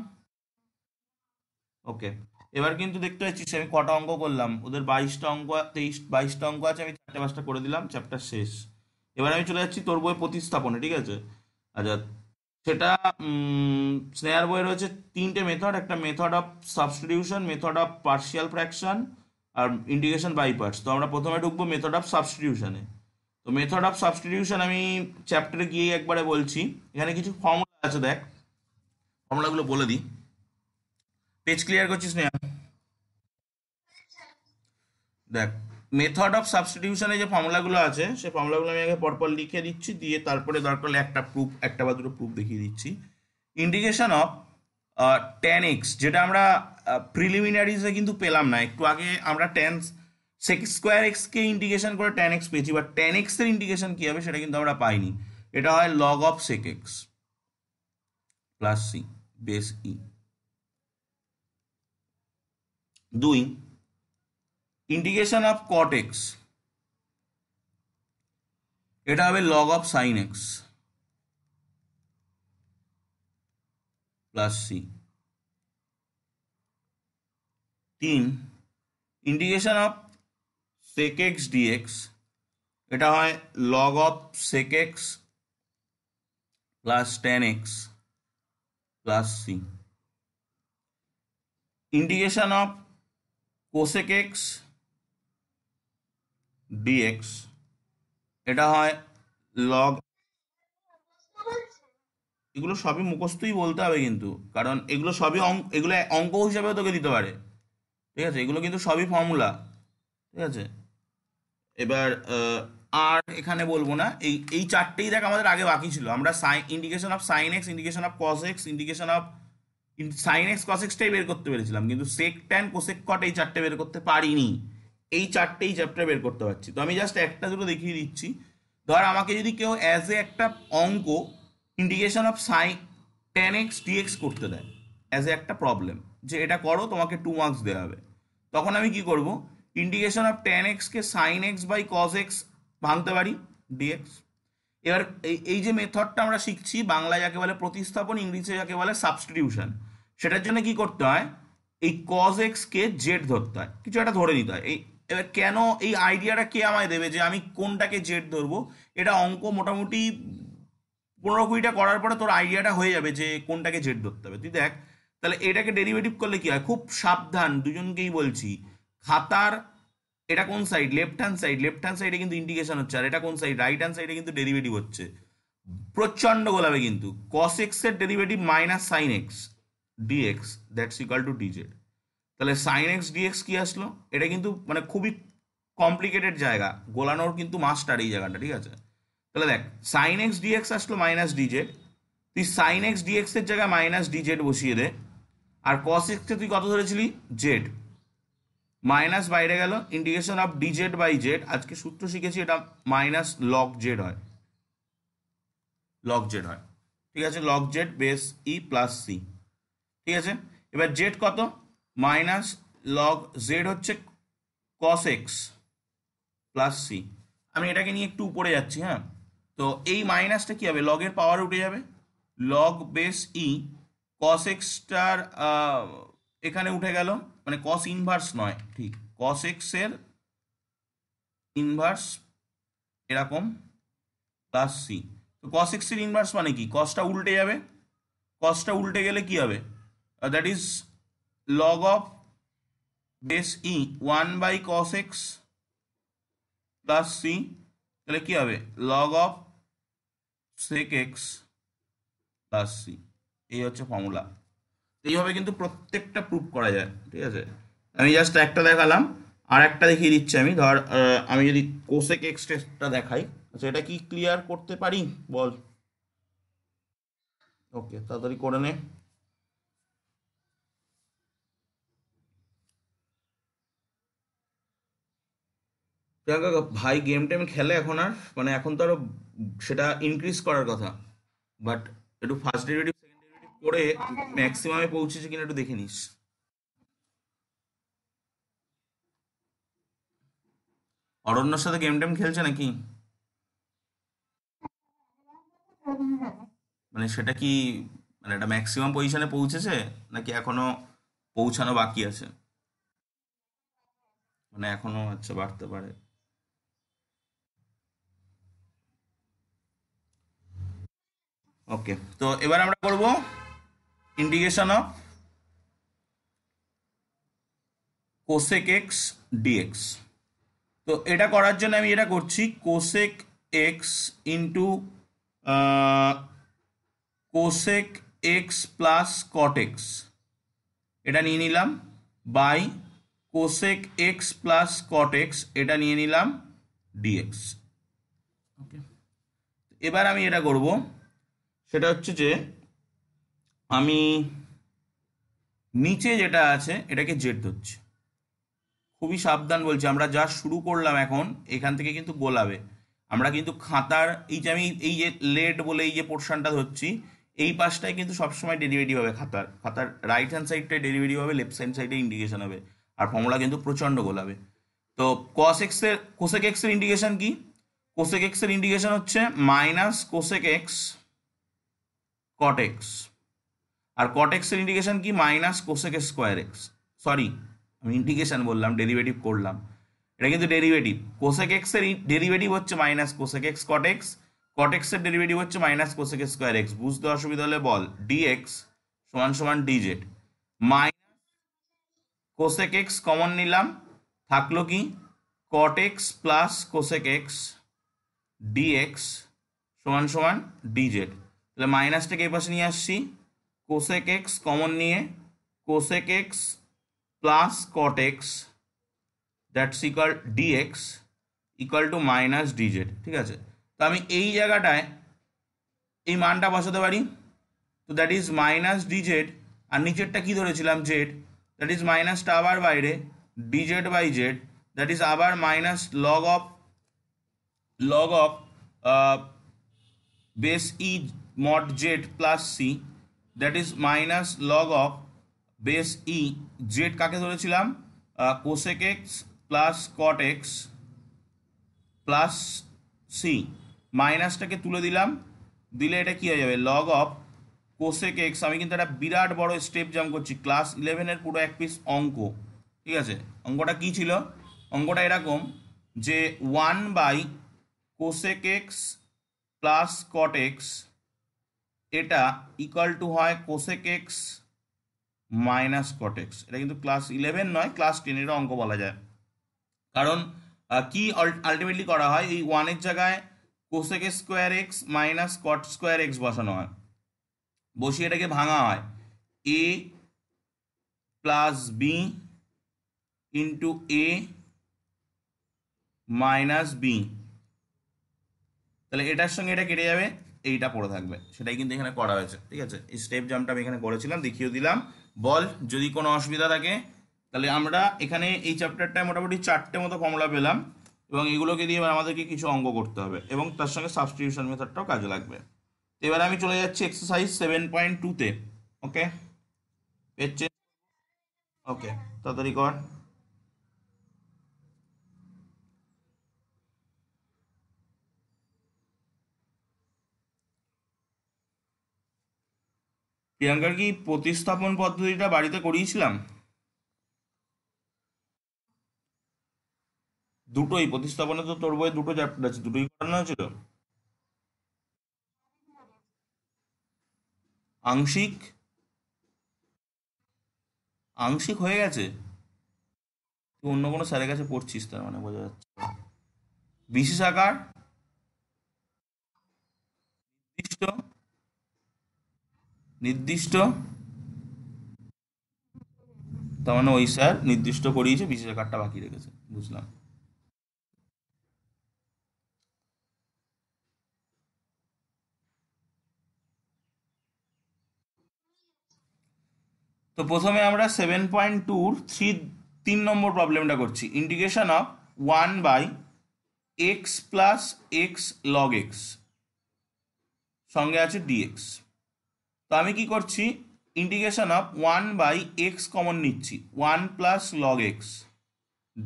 ওকে এবার কিন্তু দেখতে পাচ্ছিস আমি কটা অঙ্ক করলাম ওদের বাইশটা অঙ্ক তেইশ বাইশটা অঙ্ক আছে আমি চারটে পাঁচটা করে দিলাম চ্যাপ্টার শেষ এবার আমি চলে যাচ্ছি তোর বই প্রতিস্থাপনে ঠিক আছে আচ্ছা সেটা স্নেহার বইয়ে রয়েছে তিনটে মেথড একটা method of substitution method of partial fraction আর ইন্ডিকেশন বাই পার্টস তো আমরা প্রথমে ঢুকবো মেথড অফ সাবস্টিটিউশনে তো মেথড অফ সাবস্টিটিউশন আমি চ্যাপ্টারে গিয়ে একবারে বলছি এখানে কিছু ফর্মুলা আছে দেখ ফর্মুলাগুলো বলে দিই পেজ ক্লিয়ার করছিস না দেখ মেথড অফ সাবস্টিটিউশনে যে ফর্মুলাগুলো আছে সেই ফর্মুলাগুলো আমি আগে পরপর লিখে দিচ্ছি দিয়ে তারপরে দরকার একটা প্রুফ একটা বা দুটো প্রুফ দেখিয়ে দিচ্ছি ইন্ডিকেশন অফ টেন এক্স যেটা আমরা প্রিলিমিনারিজে কিন্তু পেলাম না একটু আগে আমরা টেন সেক স্কোয়ার এক্সকে ইন্ডিকেশন করে টেন এক্স পেয়েছি বা টেন এক্সের ইন্ডিকেশন কী হবে সেটা কিন্তু আমরা পাইনি এটা হয় log of sec x plus C base e দুই ইন্ডিকেশন অফ কট এক্স এটা হবে log of sine x plus C তিন integration of sec x dx এটা হয় log of sec x plus tan x plus C integration of cosec x dx এটা হয় লগ এগুলো সবই মুখস্থই বলতে হবে কিন্তু কারণ এগুলো সবই অঙ্ক এগুলো অঙ্ক হিসাবেও তোকে দিতে পারে ঠিক আছে এগুলো কিন্তু সবই ফর্মুলা ঠিক আছে এবার আর এখানে বলবো না এই এই চারটেই দেখ আমাদের আগে বাকি ছিল আমরা sine integration of sine x integration of cos x integration of sine x cos এক্সটাই বের করতে পেরেছিলাম কিন্তু সেক ট্যান কোসেক কট এই চারটে বের করতে পারিনি এই চারটেই চ্যাপ্টার বের করতে পারছি তো আমি জাস্ট একটা দুটো দেখিয়ে দিচ্ছি ধর আমাকে যদি কেউ অ্যাজ এ একটা অঙ্ক integration of sine tan x dx করতে দেয় অ্যাজ এ একটা প্রবলেম যে এটা করো তোমাকে টু মার্কস দেওয়া হবে তখন আমি কি করব ইন্ডিকেশন অফ টেন এক্সকে sine x by cos x ভাঙতে পারি ডিএক্স এবার এই যে মেথডটা আমরা শিখছি বাংলায় যাকে বলে প্রতিস্থাপন ইংলিশে যাকে বলে সাবস্টিটিউশন সেটার জন্য কি করতে হয় এই কজ এক্সকে জেড ধরতে হয় কিছু একটা ধরে নিতে হয় এই এবার কেন এই আইডিয়াটা কে আমায় দেবে যে আমি কোনটাকে জেড ধরবো এটা অঙ্ক মোটামুটি পনেরো কুড়িটা করার পরে তোর আইডিয়াটা হয়ে যাবে যে কোনটাকে জেড ধরতে হবে তুই দেখ তাহলে এটাকে ডেরিভেটিভ করলে কি হয় খুব সাবধান দুজনকেই বলছি খাতার এটা কোন side left hand side left hand সাইডে কিন্তু ইন্ডিকেশন হচ্ছে আর এটা কোন সাইড রাইট হ্যান্ড সাইডে কিন্তু ডেরিভেটিভ হচ্ছে প্রচণ্ড গোলাবে কিন্তু কস এক্স এর derivative minus sine x dx that's equal to dz তাহলে সাইন এক্স ডিএক্স কি আসলো এটা কিন্তু মানে খুবই কমপ্লিকেটেড জায়গা গোলানোর কিন্তু মাস্টার এই জায়গাটা ঠিক আছে তাহলে দেখ সাইন এক্স ডিএক্স আসলো মাইনাস ডিজেড তুই সাইন এক্স ডিএক্স এর জায়গায় মাইনাস ডিজেড বসিয়ে দে আর কস এক্সকে তুই কত ধরেছিলি জেড মাইনাস বাইরে গেল integration of d z by z আজকে সূত্র শিখেছি এটা মাইনাস লক জেড হয় লক জেড হয় ঠিক আছে log z base e plus C ঠিক আছে এবার জেড কত মাইনাস লগ জেড হচ্ছে কস এক্স প্লাস সি আমি এটাকে নিয়ে একটু উপরে যাচ্ছি হ্যাঁ তো এই মাইনাসটা কী হবে লগের পাওয়ার উঠে যাবে লগ বেস ই কস এক্সটার এখানে উঠে গেল মানে কস ইনভার্স নয় ঠিক কস এক্সের ইনভার্স এরকম প্লাস সি তো কস এক্স এক্সের ইনভার্স মানে কি কসটা উল্টে যাবে কসটা উল্টে গেলে কি হবে that is log of base e one by cos x plus C তাহলে কি হবে log of sec x plus c এই হচ্ছে ফর্মুলা এইভাবে কিন্তু প্রত্যেকটা প্রুফ করা যায় ঠিক আছে আমি জাস্ট একটা দেখালাম আর একটা দেখিয়ে দিচ্ছি আমি ধর আমি যদি কোসেক এক্সটেসটা দেখাই আচ্ছা এটা কি ক্লিয়ার করতে পারি বল ওকে তাড়াতাড়ি করে নে প্রিয়াঙ্কা ভাই গেম টেম খেলে এখন আর মানে এখন তো আরো সেটা ইনক্রিজ করার কথা বাট একটু ফার্স্ট ডেরিভেটিভ করে ম্যাক্সিমামে পৌঁছেছে কিনা একটু দেখে নিস অরণ্যর সাথে গেম টেম খেলছে নাকি মানে সেটা কি মানে এটা ম্যাক্সিমাম পজিশনে পৌঁছেছে নাকি এখনো পৌঁছানো বাকি আছে মানে এখনো আচ্ছা বাড়তে পারে ওকে তো এবার আমরা করবো indication of cosec x dx তো এটা করার জন্য আমি এটা করছি cosec x into cosec x plus cot x এটা নিয়ে নিলাম by cosec x plus cot x এটা নিয়ে নিলাম ডিএক্স এবার আমি এটা করব সেটা হচ্ছে যে আমি নিচে যেটা আছে এটাকে জেড ধরছি খুবই সাবধান বলছি আমরা যা শুরু করলাম এখন এখান থেকে কিন্তু গোলাবে আমরা কিন্তু খাতার এই যে আমি এই যে লেড বলে এই যে পোর্শনটা ধরছি এই পাশটায় কিন্তু সবসময় ডেলিভারি হবে খাতার খাতার রাইট হ্যান্ড সাইডটায় ডেলিভারি হবে লেফট হ্যান্ড সাইডে ইন্ডিকেশন হবে আর ফর্মুলা কিন্তু প্রচণ্ড গোলাবে তো কস এক্সের কোসেক এক্সের ইন্ডিকেশন কি কোসেক এক্সের ইন্ডিকেশন হচ্ছে minus cosec x cot x আর কট এক্সের ইন্ডিকেশন কি minus cosec square x sorry আমি ইন্ডিকেশন বললাম ডেরিভেটিভ করলাম এটা কিন্তু ডেরিভেটিভ কোসেক এক্সের ডেরিভেটিভ হচ্ছে minus cosec x cot x cot এক্সের ডেরিভেটিভ হচ্ছে মাইনাস কোসেক স্কোয়ার এক্স বুঝতে অসুবিধা হলে বল ডিএক্স সমান সমান dz minus cosec x common নিলাম থাকলো কি cot x plus cosec x d x সমান সমান ডিজেড তাহলে মাইনাসটাকে এ পাশে নিয়ে আসছি কোসেক এক্স কমন নিয়ে cosec x plus cot x that's equal d x equal to minus dz ঠিক আছে তো আমি এই জায়গাটায় এই মানটা বসাতে পারি তো দ্যাট ইজ মাইনাস ডিজেড আর নিচেরটা কি ধরেছিলাম জেড দ্যাট ইজ মাইনাসটা আবার বাইরে dz by z that is আবার minus log of log of uh, base e mod z plus c that is minus log of base e z কাকে ধরেছিলাম cosec x plus cot x plus c মাইনাসটাকে তুলে দিলাম দিলে এটা কী হয়ে যাবে লগ অফ কোসেক এক্স আমি কিন্তু একটা বিরাট বড় স্টেপ জাম করছি ক্লাস ইলেভেনের পুরো এক পিস অঙ্ক ঠিক আছে অঙ্কটা কি ছিল অঙ্কটা এরকম যে one by cosec x plus cot x এটা ইকুয়াল টু হয় কোসেক এক্স মাইনাস কটেক্স এটা কিন্তু ক্লাস ইলেভেন নয় ক্লাস টেনের অঙ্ক বলা যায় কারণ কি আলটিমেটলি করা হয় এই ওয়ানের জায়গায় cosec square x minus cot square x বসানো হয় বসিয়ে এটাকে ভাঙা হয় a plus b into a minus b তাহলে এটার সঙ্গে এটা কেটে যাবে এইটা পড়ে থাকবে সেটাই কিন্তু এখানে করা হয়েছে ঠিক আছে স্টেপ জাম্পটা আমি এখানে করেছিলাম দেখিয়ে দিলাম বল যদি কোনো অসুবিধা থাকে তাহলে আমরা এখানে এই চ্যাপ্টারটায় মোটামুটি চারটে মতো ফর্মুলা পেলাম এবং এগুলোকে দিয়ে এবার আমাদেরকে কিছু অঙ্ক করতে হবে এবং তার সঙ্গে সাবস্ক্রিপশন মেথডটাও কাজে লাগবে এবার আমি চলে যাচ্ছি এক্সারসাইজ সেভেন পয়েন্ট টুতে ওকে ওকে তাড়াতাড়ি কর প্রিয়াঙ্কা কি প্রতিস্থাপন পদ্ধতিটা বাড়িতে করিয়েছিলাম দুটোই প্রতিস্থাপনে তো তোর বই দুটো চ্যাপ্টার আছে দুটোই করানো হয়েছিল আংশিক আংশিক হয়ে গেছে তুই অন্য কোনো স্যারের কাছে পড়ছিস তার মানে বোঝা যাচ্ছে বিশেষ আকার নির্দিষ্ট নির্দিষ্ট তার মানে ওই স্যার নির্দিষ্ট করিয়েছে বিশেষ কার্ডটা বাকি রেখেছে বুঝলাম তো প্রথমে আমরা সেভেন পয়েন্ট টুর থ্রি তিন নম্বর প্রবলেমটা করছি indication of one by x plus x log x সঙ্গে আছে ডিএক্স তো আমি কি করছি indication of one by x common নিচ্ছি one plus log x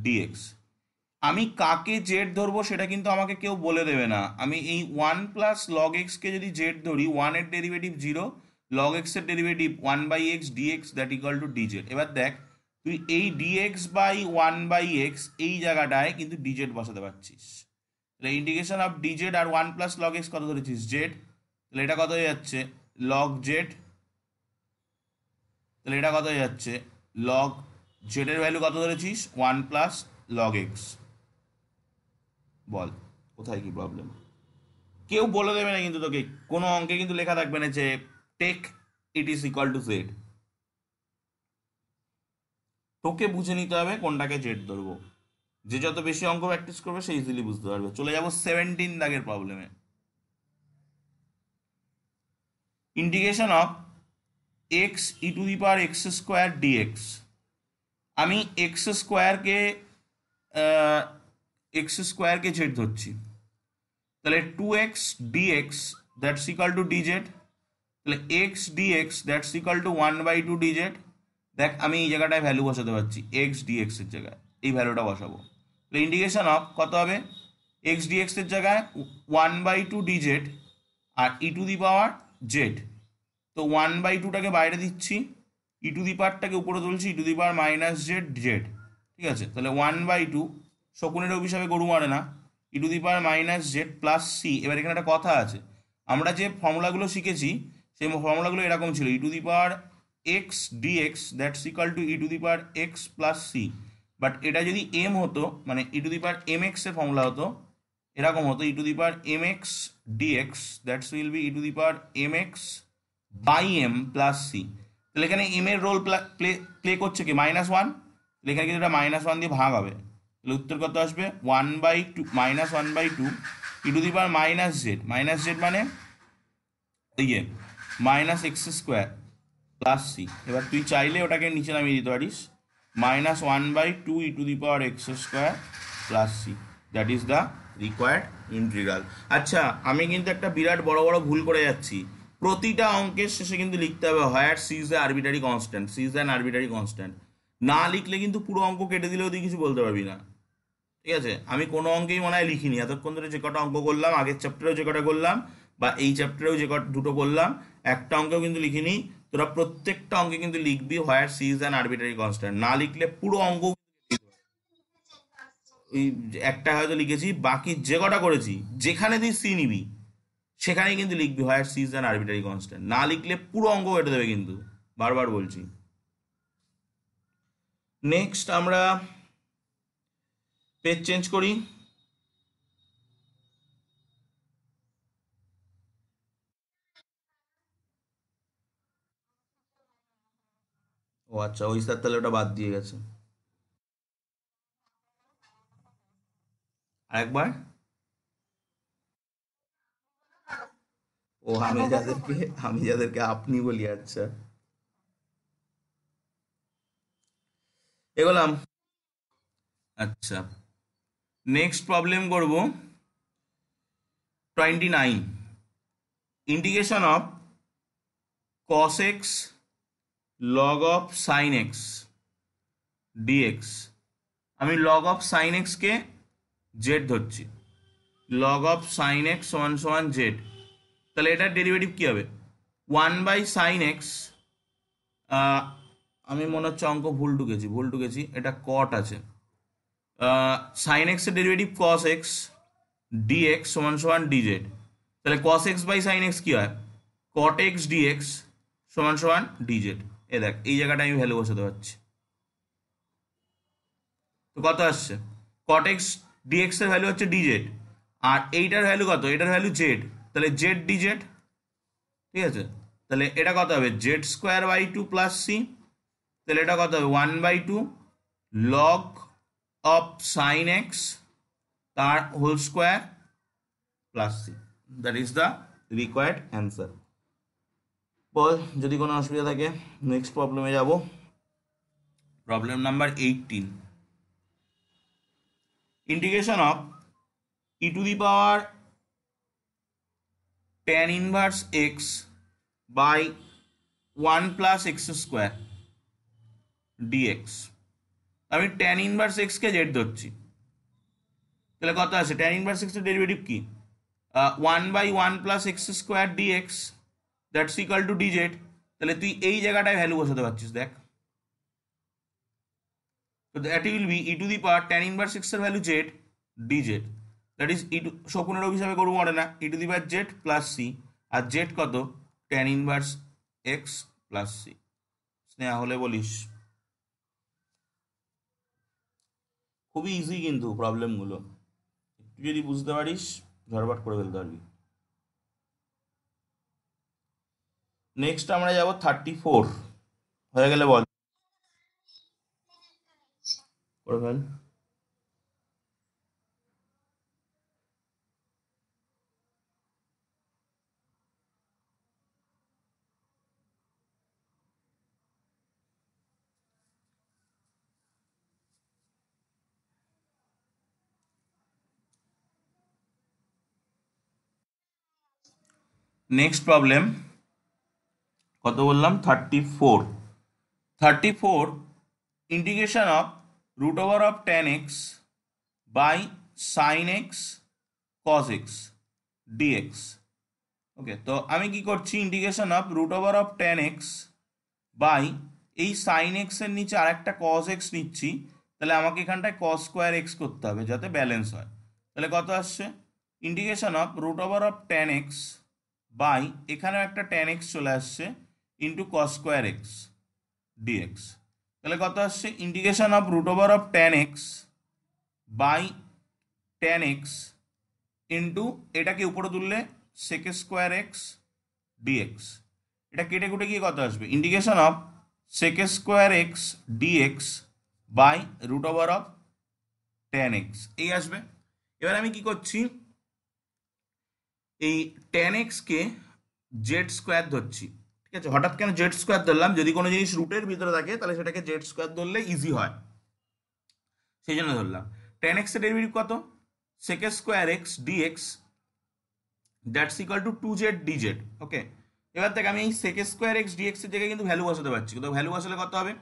dx আমি কাকে জেড ধরবো সেটা কিন্তু আমাকে কেউ বলে দেবে না আমি এই ওয়ান প্লাস লগ এক্সকে যদি জেড ধরি ওয়ানের ডেরিভেটিভ জিরো লগ এক্সের derivative one by x dx that equal to dz এবার দেখ তুই এই dx by one by x এই জায়গাটায় কিন্তু ডিজেড বসাতে পারছিস তাহলে ইন্ডিকেশন অফ ডিজেড আর ওয়ান প্লাস লগ এক্স কত ধরেছিস জেড তাহলে এটা কত হয়ে যাচ্ছে লগ জেড তাহলে এটা কত যাচ্ছে লগ জেডের ভ্যালু কত ধরেছিস ওয়ান প্লাস লগ এক্স বল কোথায় কি প্রবলেম কেউ বলে দেবে না কিন্তু তোকে কোনো অঙ্কে কিন্তু লেখা থাকবে না যে take it is equal to z তোকে বুঝে নিতে হবে কোনটাকে জেড ধরবো যে যত বেশি অঙ্ক প্র্যাকটিস করবে সে ইজিলি বুঝতে পারবে চলে যাবো সেভেন্টিন দাগের প্রবলেমে integration of x e to the power x square dx আমি এক্স স্কোয়ারকে এক্স স্কোয়ারকে জেড ধরছি তাহলে two x dx that equal to dz তাহলে x dx that's equal to one by two dz দেখ আমি এই জায়গাটায় ভ্যালু বসাতে পারছি এক্স ডিএক্সের জায়গায় এই ভ্যালুটা বসাবো তাহলে ইন্ডিকেশন অফ কত হবে এক্স ডিএক্সের জায়গায় ওয়ান বাই টু ডিজেড আর e to the power z তো ওয়ান বাই টুটাকে বাইরে দিচ্ছি ই টু দি পারটাকে উপরে তুলছি e to the power minus z z ঠিক আছে তাহলে ওয়ান বাই টু শকুনের অভিশাপে গরু মারে না e to the power minus z plus c এবার এখানে একটা কথা আছে আমরা যে ফর্মুলাগুলো শিখেছি সেই ফর্মুলাগুলো এরকম ছিল e to the power x d x that's equal to e to the power x plus c but এটা যদি এম হতো মানে e to the power m এক্সের ফর্মুলা হতো এরকম হতো e to the power m x dx that's will be e to the power m x by m plus C তাহলে এখানে এম এর রোল প্লে প্লে করছে কি মাইনাস ওয়ান তাহলে কিন্তু এটা মাইনাস ওয়ান দিয়ে ভাগ হবে তাহলে উত্তর কত আসবে one by two minus one by two e to the power minus z minus z মানে ইয়ে minus x square plus c এবার তুই চাইলে ওটাকে নিচে নামিয়ে দিতে পারিস minus one by two e to the power x square plus C that is the required integral আচ্ছা আমি কিন্তু একটা বিরাট বড় বড় ভুল করে যাচ্ছি প্রতিটা অঙ্কের শেষে কিন্তু লিখতে হবে where c's a arbitrary constant c's is an arbitrary constant না লিখলে কিন্তু পুরো অঙ্ক কেটে দিলেও তুই কিছু বলতে পারবি না ঠিক আছে আমি কোনো অঙ্কেই মনে হয় লিখিনি এতক্ষণ ধরে যে কটা অঙ্ক করলাম আগের চ্যাপ্টারেও যে কটা করলাম বা এই চ্যাপ্টারেও যে কটা দুটো করলাম একটা অঙ্কেও কিন্তু লিখিনি তোরা প্রত্যেকটা অঙ্কে কিন্তু লিখবি where c's is an arbitrary constant না লিখলে পুরো অঙ্ক একটা হয়তো লিখেছি বাকি যে কটা করেছি যেখানে তুই সি নিবি সেখানেই কিন্তু লিখবি where c's an arbitrary constant না লিখলে পুরো অঙ্ক কেটে দেবে কিন্তু বারবার বলছি নেক্সট আমরা পেজ চেঞ্জ করি ও আচ্ছা ওই স্যার তাহলে ওটা বাদ দিয়ে গেছে একবার ও আমি যাদেরকে আমি যাদেরকে আপনি বলি আচ্ছা দেগোলাম আচ্ছা नेक्स्ट প্রবলেম করব 29 integration of cos x log of sin x dx আমি log of sin x কে জেড ধরছি লগ অফ সাইন এক্স সমান সোয়ান জেড তাহলে এটার ডেরিভেটিভ কী হবে ওয়ান বাই সাইন এক্স আমি মনে হচ্ছে অঙ্ক ভুল ঢুকেছি ভুল ঢুকেছি এটা কট আছে সাইন এক্সের derivative cos x d x সমান সমান ডিজেড তাহলে cos x by sine x কী হয় কট এক্স ডি এক্স সমান সমান ডিজেড এ দেখ এই জায়গাটা আমি ভ্যালু বসাতে পারছি তো কত আসছে কট এক্স dx এর ভ্যালু হচ্ছে dz আর a এর ভ্যালু কত এটার ভ্যালু z তাহলে z dz ঠিক আছে তাহলে এটা কত হবে z স্কয়ার বাই 2 + c তাহলে এটা কত হবে 1/2 লগ অফ sin x তার whole square + c that is the required answer পর যদি কোনো অসুবিধা থাকে नेक्स्ट প্রবলেমে যাব problem number 18 integration of e to the power tan inverse x by 1 plus x square dx আমি tan ইনভার্স এক্সকে জেড ধরছি তাহলে কত আছে tan ইনভার্স এক্স এর ডেরিভেটিভ কি 1 by one plus x square dx that's equal to dz তাহলে তুই এই জায়গাটায় ভ্যালু বসাতে পারছিস দেখ So that will be e to the power tan inverse x এর ভ্যালু z dz দ্যাট ইজ ই টু শকুনের হিসাবে করব মনে না e to the power z plus c আর জেড কত tan inverse x plus c Sneha হলে বলিস খুবই ইজি কিন্তু প্রবলেমগুলো একটু যদি বুঝতে পারিস ঝড়বাট করে ফেলতে পারবি নেক্সট আমরা যাব থার্টি ফোর হয়ে গেলে বল করে নেক্সট প্রবলেম কত বললাম thirty four thirty four indication of root of ten x by sine x x x d x okay তো আমি কি করছি indication of root over of ten x by এই সাইন এক্সের নিচে আর একটা কস এক্স নিচ্ছি তাহলে আমাকে এখানটায় কস স্কোয়ার এক্স করতে হবে যাতে ব্যালেন্স হয় তাহলে কত আসছে indication of root over of ten x by এখানেও একটা টেন এক্স চলে আসছে into cos square x dx তাহলে কত আসছে indication of root over of ten x by ten x into এটাকে উপরে তুললে সেক স্কোয়ার এক্স ডিএক্স এটা কেটে কুটে গিয়ে কত আসবে indication of sec square x dx by root over of ten x এই আসবে এবার আমি কি করছি এই টেন এক্সকে জেড স্কোয়ার ধরছি ঠিক আছে হঠাৎ কেন জেড স্কোয়ার ধরলাম যদি কোনো জিনিস রুটের ভিতরে থাকে তাহলে সেটাকে জেড স্কোয়ার ধরলে ইজি হয় সেই জন্য ধরলাম টেন এক্সের ডেরিভেটিভ কত sec square x d x that's equal to two z d z okay এবার দেখ আমি এই সেকে স্কোয়ার এক্স ডি এর জায়গায় কিন্তু ভ্যালু বসাতে পারছি কিন্তু ভ্যালু বসালে কত হবে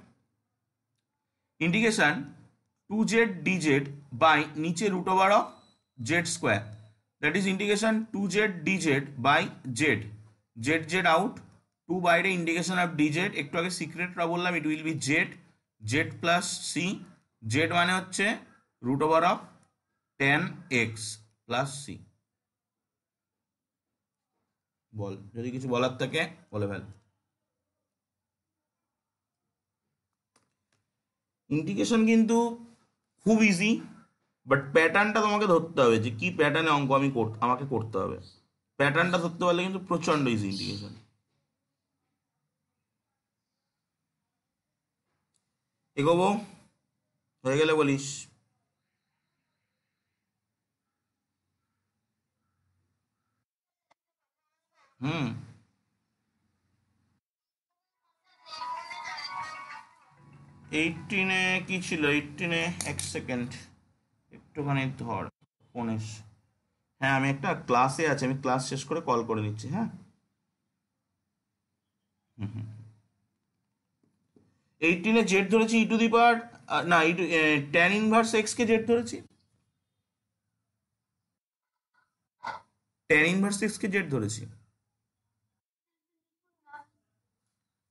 indication two z d z by নিচে root over of z square that is indication two z d z by z z z out to বাইরে ইন্ডিকেশন অফ ডিজেট একটু আগে সিক্রেটটা বললাম it will be z z plus c z মানে হচ্ছে root over of ten x plus c বল যদি কিছু বলার থাকে বলে ফেল ইন্ডিকেশন কিন্তু খুব ইজি বাট প্যাটার্নটা তোমাকে ধরতে হবে যে কি প্যাটার্নে অঙ্ক আমি আমাকে করতে হবে প্যাটার্নটা ধরতে পারলে কিন্তু প্রচণ্ড ইজি ইন্ডিকেশন এগোবো হয়ে গেলে বলিস হুম এইটিনে কি ছিল এইটিনে এক সেকেন্ড একটুখানি ধর পনেশ হ্যাঁ আমি একটা ক্লাসে আছি আমি ক্লাস শেষ করে কল করে দিচ্ছি হ্যাঁ হুম হুম এইটিনে জেড ধরেছি ই টু দি পাওয়ার না ই টু ট্যান ইনভার্স এক্সকে জেড ধরেছি ট্যান ইনভার্স এক্সকে জেড ধরেছি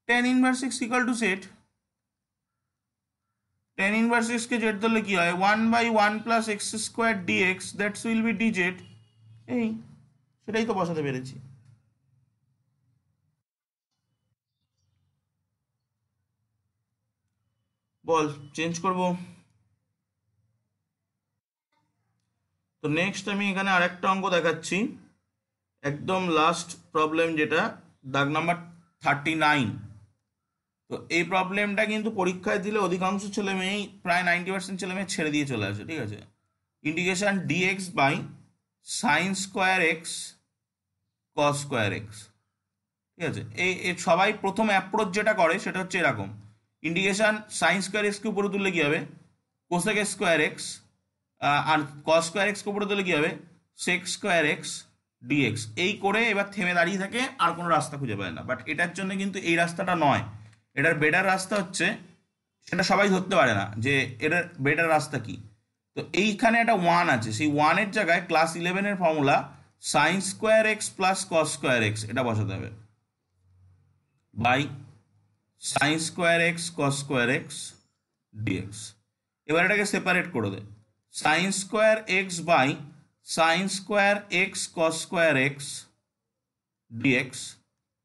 tan inverse x equal to set tan inverse x के z ধরলে কি হয় 1 by 1 plus x square dx that's will be dz এই সেটাই তো বসাতে পেরেছি বল চেঞ্জ করব তো নেক্সট আমি এখানে আরেকটা অঙ্ক দেখাচ্ছি একদম লাস্ট প্রবলেম যেটা দাগ নাম্বার থার্টি নাইন তো এই প্রবলেমটা কিন্তু পরীক্ষায় দিলে অধিকাংশ ছেলে মেয়েই প্রায় নাইনটি পার্সেন্ট ছেলে মেয়ে ছেড়ে দিয়ে চলে আসে ঠিক আছে indication dx by sine square x cos square x ঠিক আছে এই সবাই প্রথম অ্যাপ্রোচ যেটা করে সেটা হচ্ছে এরকম ইন্ডিকেশান সাইন স্কোয়ার এক্সকে উপরে তুললে কী হবে কোসেক স্কোয়ার এক্স আর কস স্কোয়ার এক্সকে উপরে তুললে কী হবে সেক স্কোয়ার এক্স ডিএক্স এই করে এবার থেমে দাঁড়িয়ে থাকে আর কোনো রাস্তা খুঁজে পায় না বাট এটার জন্য কিন্তু এই রাস্তাটা নয় এটার বেটার রাস্তা হচ্ছে সেটা সবাই ধরতে পারে না যে এটার বেটার রাস্তা কি তো এইখানে একটা ওয়ান আছে সেই ওয়ানের জায়গায় ক্লাস ইলেভেনের formula sine square x plus cos square x এটা বসাতে হবে by sine square x cos square x dx এবার এটাকে সেপারেট করে দে sine square x by sine square x cos square x dx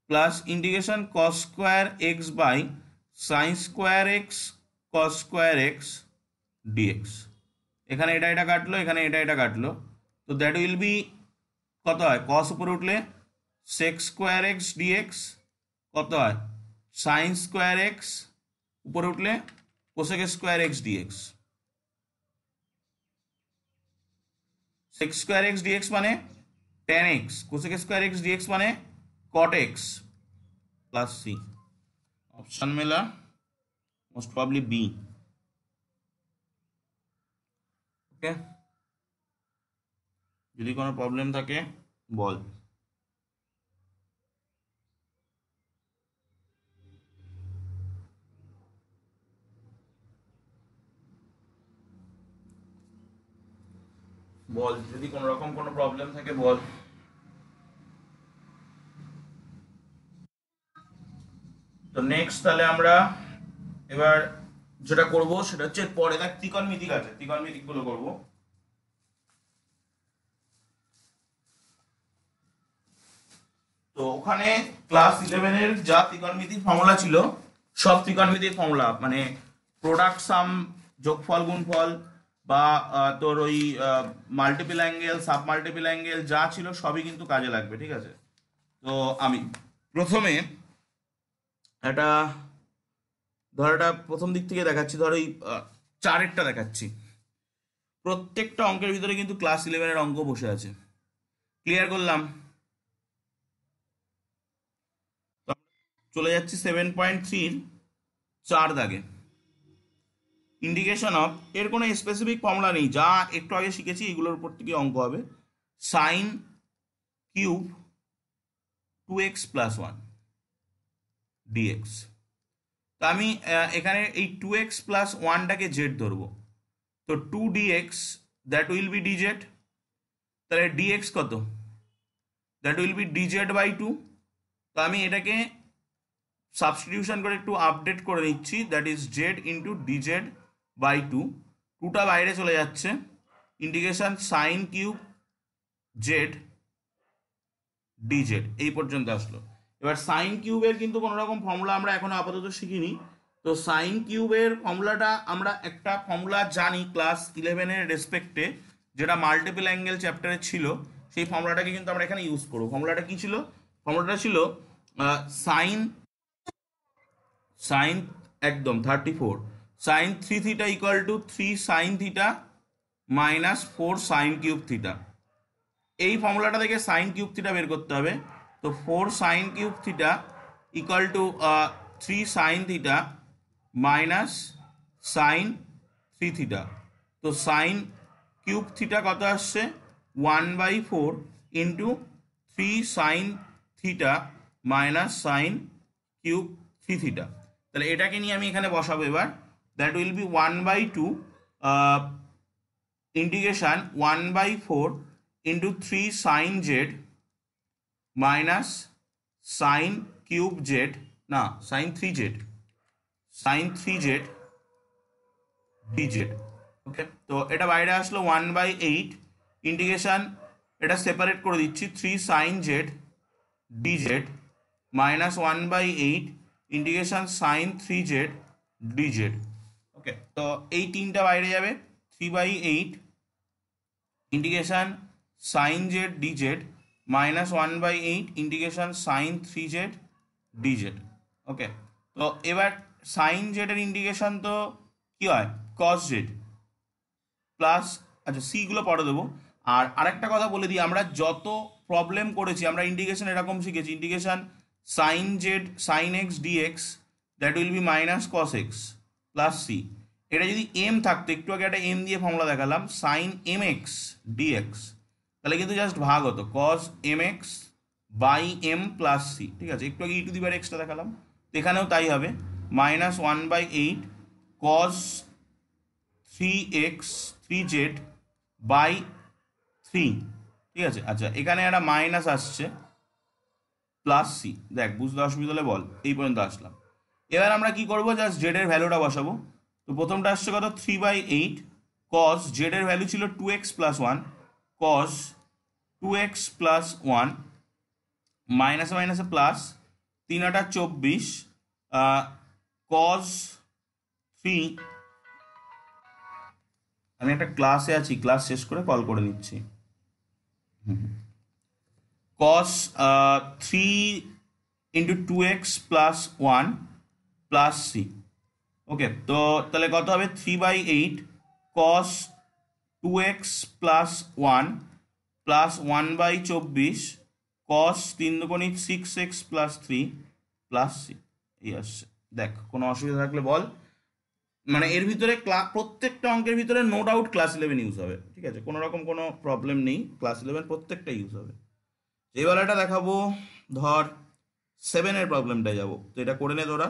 plus indication cos square x by sine square x cos square x dx এখানে এটা এটা কাটলো এখানে এটা এটা কাটলো তো দ্যাট উইল বি কত হয় কস উপরে উঠলে সেক্স স্কোয়ার এক্স ডিএক্স কত হয় साइन स्क्वायर एक्स ऊपर उठ ले square x dx six square x dx माने ten x cosec square x dx माने cot x plus c option मिला मोस्ट प्रॉब्ली बी ओके जो प्रॉब्लम थे बोल বল যদি কোনো রকম কোনো প্রবলেম থাকে বল তো নেক্সট তাহলে আমরা এবার যেটা করব সেটা হচ্ছে পরে দেখ মিতিক আছে গুলো করব তো ওখানে ক্লাস ইলেভেনের যা ত্রিকোণমিতিক ফর্মুলা ছিল সব ত্রিকোণমিতির ফর্মুলা মানে প্রোডাক্ট সাম যোগফল গুণফল বা তোর ওই multiple angle sub multiple angle যা ছিল সবই কিন্তু কাজে লাগবে ঠিক আছে তো আমি প্রথমে একটা ধর এটা প্রথম দিক থেকে দেখাচ্ছি ধর ওই চারেরটা দেখাচ্ছি প্রত্যেকটা অঙ্কের ভিতরে কিন্তু ক্লাস ইলেভেনের অঙ্ক বসে আছে ক্লিয়ার করলাম চলে যাচ্ছি সেভেন পয়েন্ট থ্রির চার দাগে ইন্ডিকেশন অফ এর কোনো স্পেসিফিক ফর্মুলা নেই যা একটু আগে শিখেছি এগুলোর উপর থেকে অঙ্ক হবে sine cube two x plus one dx তো আমি এখানে এই টু এক্স প্লাস ওয়ানটাকে জেড ধরবো তো two dx that will be dz তাহলে ডিএক্স কত that will be dz by two তো আমি এটাকে সাবস্টিটিউশন করে একটু আপডেট করে নিচ্ছি that is z into dz by two টুটা বাইরে চলে যাচ্ছে indication sine cube z d z এই পর্যন্ত আসলো এবার সাইন কিউবের কিন্তু কোনো রকম ফর্মুলা আমরা এখনো আপাতত শিখিনি তো সাইন কিউবের ফর্মুলাটা আমরা একটা ফর্মুলা জানি ক্লাস ইলেভেনের রেসপেক্টে যেটা মাল্টিপল অ্যাঙ্গেল চ্যাপ্টারে ছিল সেই ফর্মুলাটাকে কিন্তু আমরা এখানে ইউজ করবো ফর্মুলাটা কী ছিল ফর্মুলাটা ছিল সাইন সাইন একদম thirty four sine three theta equal to three sine theta minus four sine cube theta এই ফর্মুলাটা থেকে সাইন কিউব থিটা বের করতে হবে তো four sine cube theta equal to three sine theta minus sine three theta তো সাইন কিউব থিটা কত আসছে one by four into three sine theta minus sine cube three theta তাহলে এটাকে নিয়ে আমি এখানে বসাবো এবার that will be 1 by 2 uh, integration 1 by 4 into 3 sine z minus sine cube z now sine 3z sine 3z dz ওকে তো এটা বাইরে আসলো ওয়ান বাই এইট ইন্টিগ্রেশান এটা সেপারেট করে দিচ্ছি three sine z d z minus one by eight integration sine three z d z okay তো এই তিনটা বাইরে যাবে three by eight integration sine z d z minus one by eight integration sine three z d z okay তো এবার সাইন জেডের ইন্টিগ্রেশান তো কী হয় কস জেড প্লাস আচ্ছা সিগুলো পরে দেবো আর আরেকটা কথা বলে দিই আমরা যত প্রবলেম করেছি আমরা ইন্ডিকেশন এরকম শিখেছি indication sine z sine x d x that will be minus cos x plus c এটা যদি এম থাকতো একটু আগে একটা এম দিয়ে ফর্মুলা দেখালাম সাইন এম এক্স ডিএক্স তাহলে কিন্তু জাস্ট ভাগ হতো cos m x by m plus C ঠিক আছে একটু আগে ই টু দি এক্সটা দেখালাম এখানেও তাই হবে minus one by eight cos three x three z by three ঠিক আছে আচ্ছা এখানে একটা মাইনাস আসছে প্লাস সি দেখ বুঝতে অসুবিধা হলে বল এই পর্যন্ত আসলাম এবার আমরা কি করব জাস্ট জেড এর ভ্যালুটা বসাবো তো প্রথমটা আসছে কত three by eight cos z এর ভ্যালু ছিল two x plus one cos two x plus one মাইনাসে মাইনাসে প্লাস তিন আটা চব্বিশ কস থ্রি আমি একটা ক্লাসে আছি ক্লাস শেষ করে কল করে নিচ্ছি cos three into two x plus one plus c okay তো তাহলে কত হবে three by eight cos two x plus one plus one by চব্বিশ কস তিন দোকানি six x plus three plus c এই আসছে দেখ কোনো অসুবিধা থাকলে বল মানে এর ভিতরে প্রত্যেকটা অঙ্কের ভিতরে no doubt class eleven use হবে ঠিক আছে কোনো রকম কোনো প্রবলেম নেই ক্লাস ইলেভেন প্রত্যেকটা ইউজ হবে এবার এটা দেখাবো ধর সেভেনের প্রবলেমটা যাবো তো এটা করে নে তোরা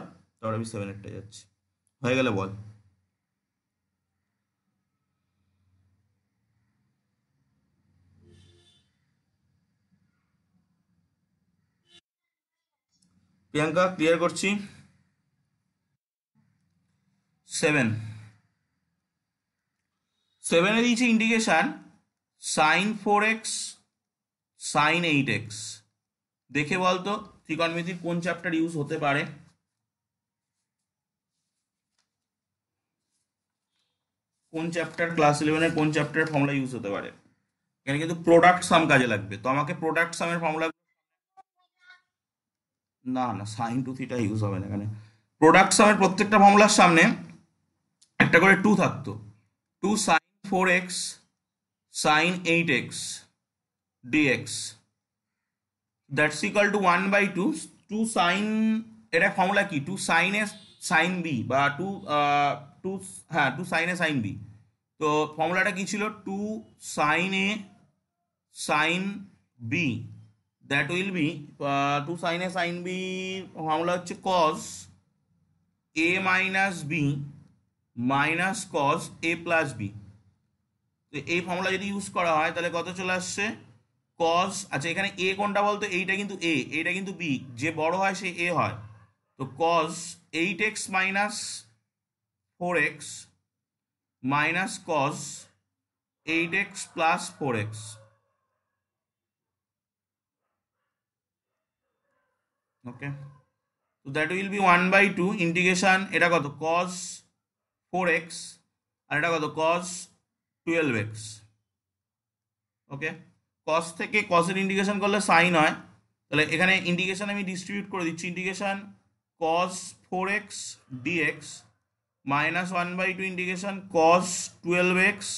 আমি সেভেন একটা যাচ্ছি হয়ে গেলে বল প্রিয়াঙ্কা ক্লিয়ার করছি সেভেন সেভেনে দিয়েছি indication sine four x sine eight x দেখে বলতো ত্রিকোণমিতির কোন চ্যাপ্টার ইউজ হতে পারে কোন চ্যাপ্টার ক্লাস ইলেভেনের কোন চ্যাপ্টারের ফর্মুলা ইউজ হতে পারে এখানে কিন্তু প্রোডাক্ট সাম কাজে লাগবে তো আমাকে প্রোডাক্ট সামের ফর্মুলা না না সাইন টু থিটা ইউজ হবে না এখানে প্রোডাক্ট সামের প্রত্যেকটা ফর্মুলার সামনে একটা করে টু থাকতো two sine four x sine eight x dx that's equal to one by two two sine এটা ফর্মুলা কি two sine a sine b বা টু টু হ্যাঁ two sine a sine b তো ফর্মুলাটা কী ছিল two sine a sine b that will be two sine a sine b formula হচ্ছে cos a minus b minus cos a plus b তো এই ফর্মুলা যদি ইউজ করা হয় তাহলে কত চলে আসছে কজ আচ্ছা এখানে এ কোনটা বলতো এইটা কিন্তু এ এইটা কিন্তু বি যে বড় হয় সে এ হয় তো cos eight x minus four x minus cos eight x plus four x okay তো that will be one by two integration এটা কত কস ফোর এক্স আর এটা কত কস টুয়েলভ এক্স ওকে কস থেকে কসের ইন্টিগ্রেশন করলে সাইন হয় তাহলে এখানে ইন্টিগ্রেশন আমি ডিস্ট্রিবিউট করে দিচ্ছি integration cos four x dx minus one by two integration cos twelve x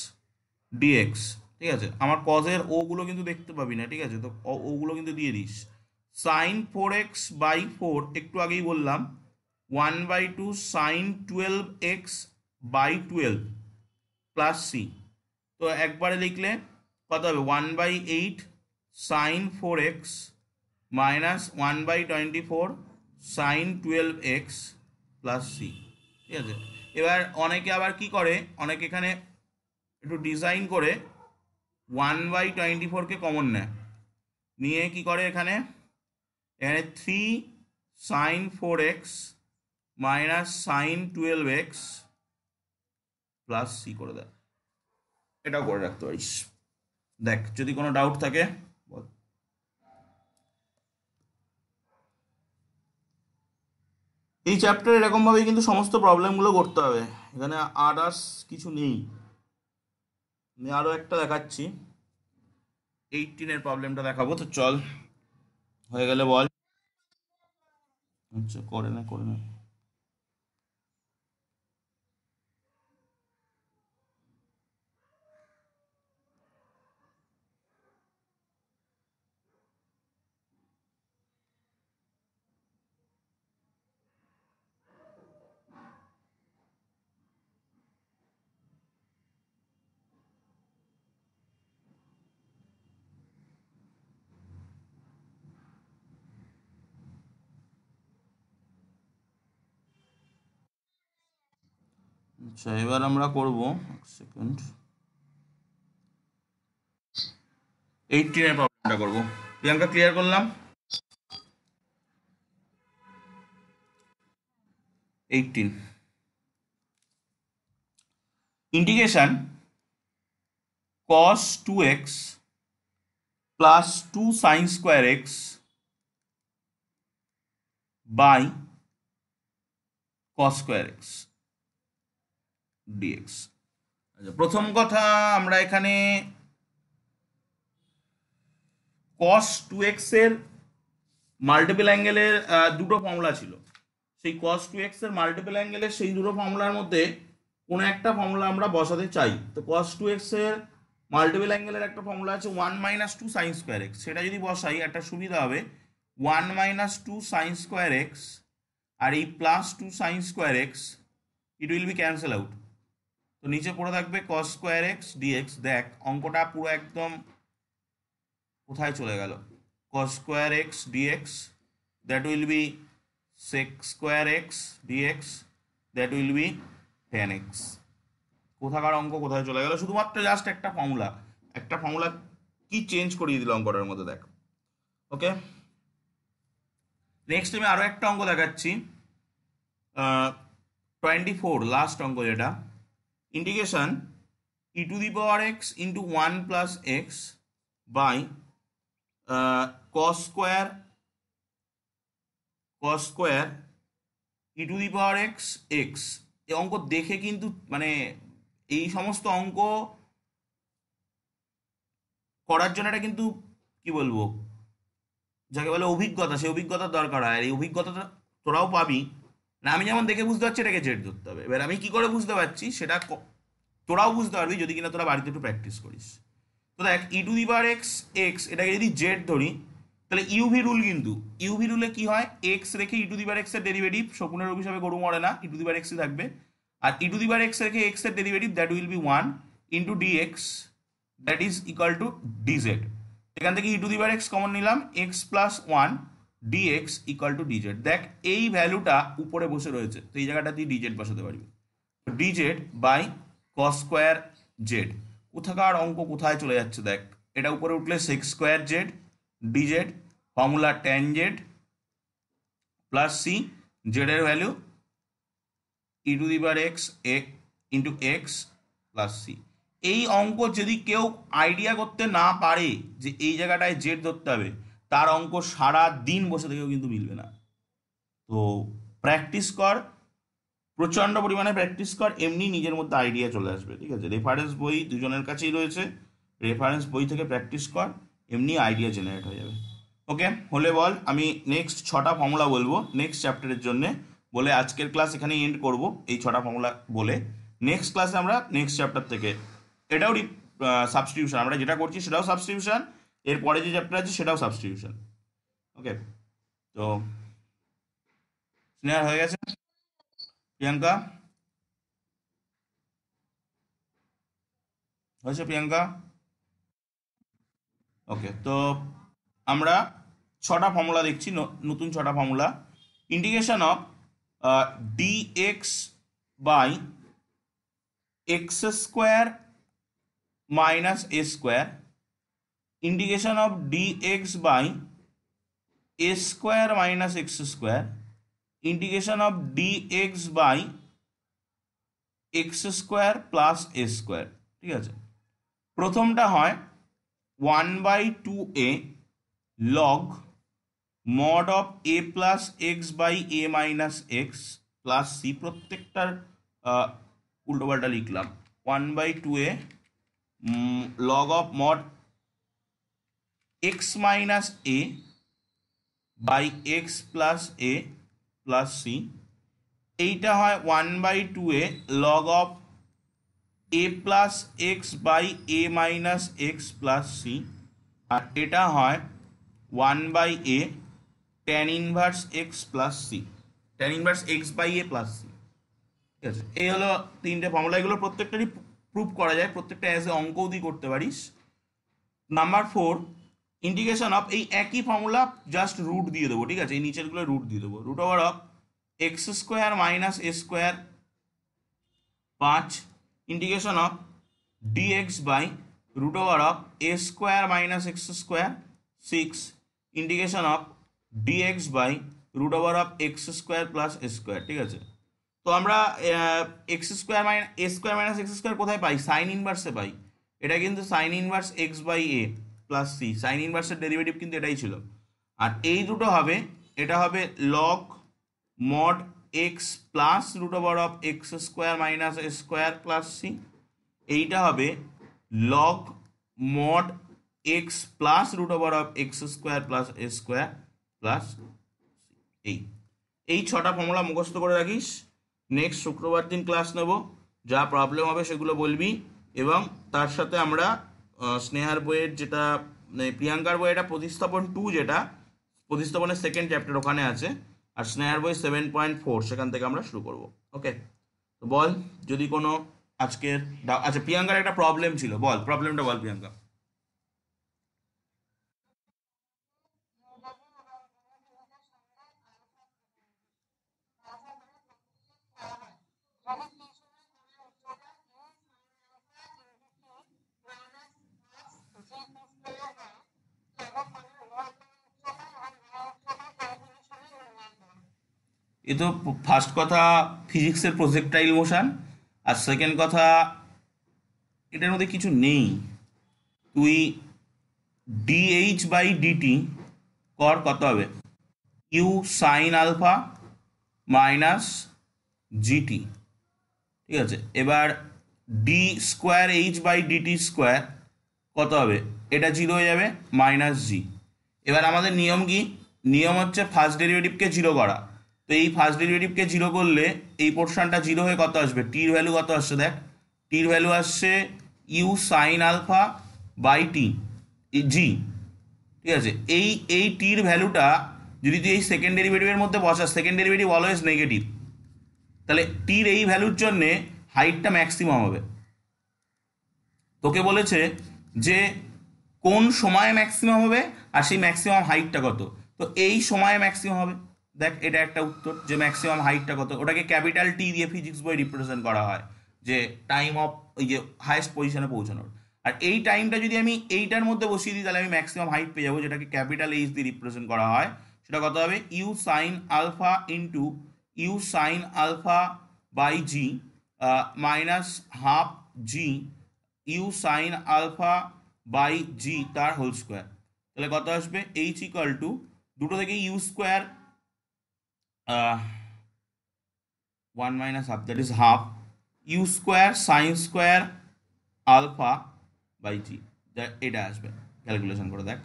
dx ঠিক আছে আমার কজের ওগুলো কিন্তু দেখতে পাবি না ঠিক আছে তো ওগুলো কিন্তু দিয়ে this sine four x by four একটু আগেই বললাম one by two sine twelve x by twelve plus c তো একবারে লিখলে কত হবে one by eight sine four x minus one by twenty four sine twelve x plus C ঠিক আছে এবার অনেকে আবার কি করে অনেকে এখানে একটু ডিজাইন করে ওয়ান বাই টোয়েন্টি ফোরকে কমন নেয় নিয়ে কি করে এখানে এখানে three sine four x minus sine twelve x plus c করে দেয় এটাও করে রাখতে পারিস দেখ যদি কোনো ডাউট থাকে এই চ্যাপ্টারে এরকমভাবেই কিন্তু সমস্ত প্রবলেমগুলো করতে হবে এখানে আদার্স কিছু নেই আমি আরও একটা দেখাচ্ছি এইটিনের প্রবলেমটা দেখাবো তো চল হয়ে গেলে বল আচ্ছা করে না করে না আচ্ছা এবার আমরা করব সেকেন্ড এইটটি নাইন প্রবলেমটা করবো প্রিয়াঙ্কা ক্লিয়ার করলাম eighteen integration cos 2x plus 2 sin square x by cos square x dx আচ্ছা প্রথম কথা আমরা এখানে কস টু এক্সের মাল্টিপল অ্যাঙ্গেলের দুটো ফর্মুলা ছিল সেই কস টু এক্সের মাল্টিপল অ্যাঙ্গেলের সেই দুটো ফর্মুলার মধ্যে কোনো একটা ফর্মুলা আমরা বসাতে চাই তো কস টু এক্সের মাল্টিপল অ্যাঙ্গেলের একটা ফর্মুলা আছে one minus two sine square x সেটা যদি বসাই একটা সুবিধা হবে one minus two sine square x আর এই plus two sine square x it will be cancel out তো নিচে পড়ে থাকবে কস স্কোয়ার এক্স ডিএক্স দেখ অঙ্কটা পুরো একদম কোথায় চলে গেল cos square x dx that will be sec square x dx that will be tan x কোথাকার অঙ্ক কোথায় চলে গেল শুধুমাত্র জাস্ট একটা ফর্মুলা একটা ফর্মুলা কি চেঞ্জ করিয়ে দিল অঙ্কটার মধ্যে দেখ ওকে নেক্সট আমি আরও একটা অঙ্ক দেখাচ্ছি টোয়েন্টি ফোর লাস্ট অঙ্ক যেটা integration e to the power x into one plus x by cos square cos square e to the power x x এই অঙ্ক দেখে কিন্তু মানে এই সমস্ত অঙ্ক করার জন্য এটা কিন্তু কি বলবো যাকে বলে অভিজ্ঞতা সেই অভিজ্ঞতার দরকার হয় আর এই অভিজ্ঞতাটা তোরাও পাবি না আমি যেমন দেখে বুঝতে পারছি এটাকে জেড ধরতে হবে এবার আমি কি করে বুঝতে পারছি সেটা তোরাও বুঝতে পারবি যদি কিনা তোরা বাড়িতে একটু প্র্যাকটিস করিস তো দেখ e to the power x x এটাকে যদি জেড ধরি তাহলে ইউভি রুল কিন্তু ইউভি রুলে কি হয় এক্স রেখে ই টু দি এক্স এর ডেরিভেটিভ শকুনের অভিশাপে গরু মরে না e E to the power এক্সই থাকবে আর e to the power x রেখে এক্স এর derivative that will be one into d x that is equal to d z এখান থেকে e to the power x common নিলাম x plus one dx equal to dz দেখ এই ভ্যালুটা উপরে বসে রয়েছে তো এই জায়গাটা তুই ডিজেড বসাতে পারবি dz by cos square z কোথাকার অঙ্ক কোথায় চলে যাচ্ছে দেখ এটা উপরে উঠলে sec square z dz formula tan z plus c জেডের value e to the power x এ ইন্টু এক্স প্লাস সি এই অঙ্ক যদি কেউ আইডিয়া করতে না পারে যে এই জায়গাটায় জেড ধরতে হবে তার অঙ্ক সারা দিন বসে থেকেও কিন্তু মিলবে না তো প্র্যাকটিস কর প্রচণ্ড পরিমাণে প্র্যাকটিস কর এমনি নিজের মধ্যে আইডিয়া চলে আসবে ঠিক আছে রেফারেন্স বই দুজনের কাছেই রয়েছে রেফারেন্স বই থেকে প্র্যাকটিস কর এমনি আইডিয়া জেনারেট হয়ে যাবে ওকে হলে বল আমি নেক্সট ছটা ফর্মুলা বলবো নেক্সট চ্যাপ্টারের জন্যে বলে আজকের ক্লাস এখানে এন্ড করব এই ছটা ফর্মুলা বলে নেক্সট ক্লাসে আমরা নেক্সট চ্যাপ্টার থেকে এটাও সাবস্টিটিউশন আমরা যেটা করছি সেটাও সাবস্টিটিউশন এরপরে যে চ্যাপ্টার আছে সেটাও সাবস্টিটিউশন ওকে তো স্নেহার হয়ে গেছে প্রিয়াঙ্কা হয়েছে প্রিয়াঙ্কা ওকে তো আমরা ছটা ফর্মুলা দেখছি নতুন ছটা formula indication of d x by x square minus a square indication of dx by a square minus x square integration of dx by x square plus a square ঠিক আছে প্রথমটা হয় one by two a log mod of a plus x by a minus x plus c প্রত্যেকটার উল্টোপাল্টা লিখলাম one by two a log of mod x minus a by x plus a plus c এইটা হয় one by two a log of a plus x by a minus x plus c আর এটা হয় one by A tan inverse x plus c tan inverse x by a plus C ঠিক আছে এই হলো তিনটে ফর্মুলা এগুলো প্রত্যেকটারই প্রুফ করা যায় প্রত্যেকটা অ্যাজ এ অঙ্কও দিয়ে করতে পারিস নাম্বার ফোর ইন্টিগ্রেশন অফ এই একই ফর্মুলা জাস্ট রুট দিয়ে দেবো ঠিক আছে এই গুলো রুট দিয়ে দেবো root over of x square minus a square পাঁচ integration of dx by root over of a square minus x square six integration of dx by root over of x square plus a square ঠিক আছে তো আমরা x square minus a square minus x square কোথায় পাই সাইন ইনভার্সে পাই এটা কিন্তু sine inverse x by a plus c sine ইনভার্সের ডেরিভেটিভ কিন্তু এটাই ছিল আর এই দুটো হবে এটা হবে log mod x plus root over of x square minus square plus c এইটা হবে log mod x plus root over of x square plus square plus এই এই ছটা ফর্মুলা মুখস্থ করে রাখিস নেক্সট শুক্রবার দিন ক্লাস নেব যা প্রবলেম হবে সেগুলো বলবি এবং তার সাথে আমরা স্নেহার বইয়ের যেটা মানে প্রিয়াঙ্কার বই এটা প্রতিস্থাপন টু যেটা প্রতিস্থাপনের সেকেন্ড চ্যাপ্টার ওখানে আছে আর স্নেহার বই সেভেন পয়েন্ট ফোর সেখান থেকে আমরা শুরু করব ওকে তো বল যদি কোনো আজকের আচ্ছা প্রিয়াঙ্কার একটা প্রবলেম ছিল বল প্রবলেমটা বল প্রিয়াঙ্কা এ তো ফার্স্ট কথা ফিজিক্সের প্রজেক্টাইল মোশান আর সেকেন্ড কথা এটার মধ্যে কিছু নেই তুই ডিএইচ বাই ডিটি কর কত হবে u sine alpha minus gt ঠিক আছে এবার d square h by dt square কত হবে এটা জিরো হয়ে যাবে মাইনাস জি এবার আমাদের নিয়ম কি নিয়ম হচ্ছে ফার্স্ট ডেরিভেটিভকে জিরো করা তো এই ফার্স্ট ডেরিভেটিভকে জিরো করলে এই পোর্শনটা জিরো হয়ে কত আসবে টির ভ্যালু কত আসছে দেখ টির ভ্যালু আসছে u sine alpha by t g ঠিক আছে এই এই টির ভ্যালুটা যদি তুই এই সেকেন্ড ডেরিভেটিভের মধ্যে বসাস সেকেন্ড ডেরিভেটিভ অলওয়েজ নেগেটিভ তাহলে টির এই ভ্যালুর জন্যে হাইটটা ম্যাক্সিমাম হবে তোকে বলেছে যে কোন সময়ে ম্যাক্সিমাম হবে আর সেই ম্যাক্সিমাম হাইটটা কত তো এই সময়ে ম্যাক্সিমাম হবে দেখ এটা একটা উত্তর যে ম্যাক্সিমাম হাইটটা কত ওটাকে ক্যাপিটাল টি দিয়ে ফিজিক্স বই রিপ্রেজেন্ট করা হয় যে টাইম অফ ওই যে হায়েস্ট পজিশনে পৌঁছানোর আর এই টাইমটা যদি আমি এইটার মধ্যে বসিয়ে দিই তাহলে আমি ম্যাক্সিমাম হাইট পেয়ে যাবো যেটাকে ক্যাপিটাল এইচ দিয়ে রিপ্রেজেন্ট করা হয় সেটা কত হবে u sine alpha into u sine alpha by g minus half g u sine alpha by g তার হোল স্কোয়ার তাহলে কত আসবে এইচ ইকাল টু দুটো থেকে u square uh, 1 minus half that is half u square sin square alpha by g এটা আসবে ক্যালকুলেশন করে দেখ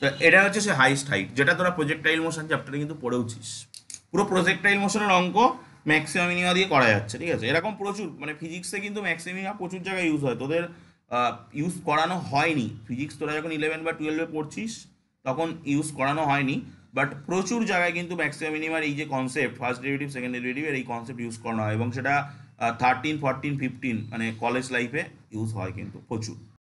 তো এটা হচ্ছে সে হাইস্ট হাইট যেটা তোরা প্রজেক্টাইল মোশন চ্যাপ্টারে কিন্তু পড়েওছিস পুরো প্রজেক্টাইল মোশনের অঙ্ক ম্যাক্সিমাম মিনিমা দিয়ে করা যাচ্ছে ঠিক আছে এরকম প্রচুর মানে ফিজিক্সে কিন্তু ম্যাক্সিমিমা প্রচুর জায়গায় ইউজ হয় তোদের ইউজ করানো হয়নি ফিজিক্স তোরা যখন ইলেভেন বা টুয়েলভে পড়ছিস তখন ইউজ করানো হয়নি বাট প্রচুর জায়গায় কিন্তু ম্যাক্সিমাম মিনিমাম এই যে concept first derivative second derivative এই কনসেপ্ট ইউজ করানো হয় এবং সেটা থার্টিন ফোরটিন ফিফটিন মানে কলেজ লাইফে ইউজ হয় কিন্তু প্রচুর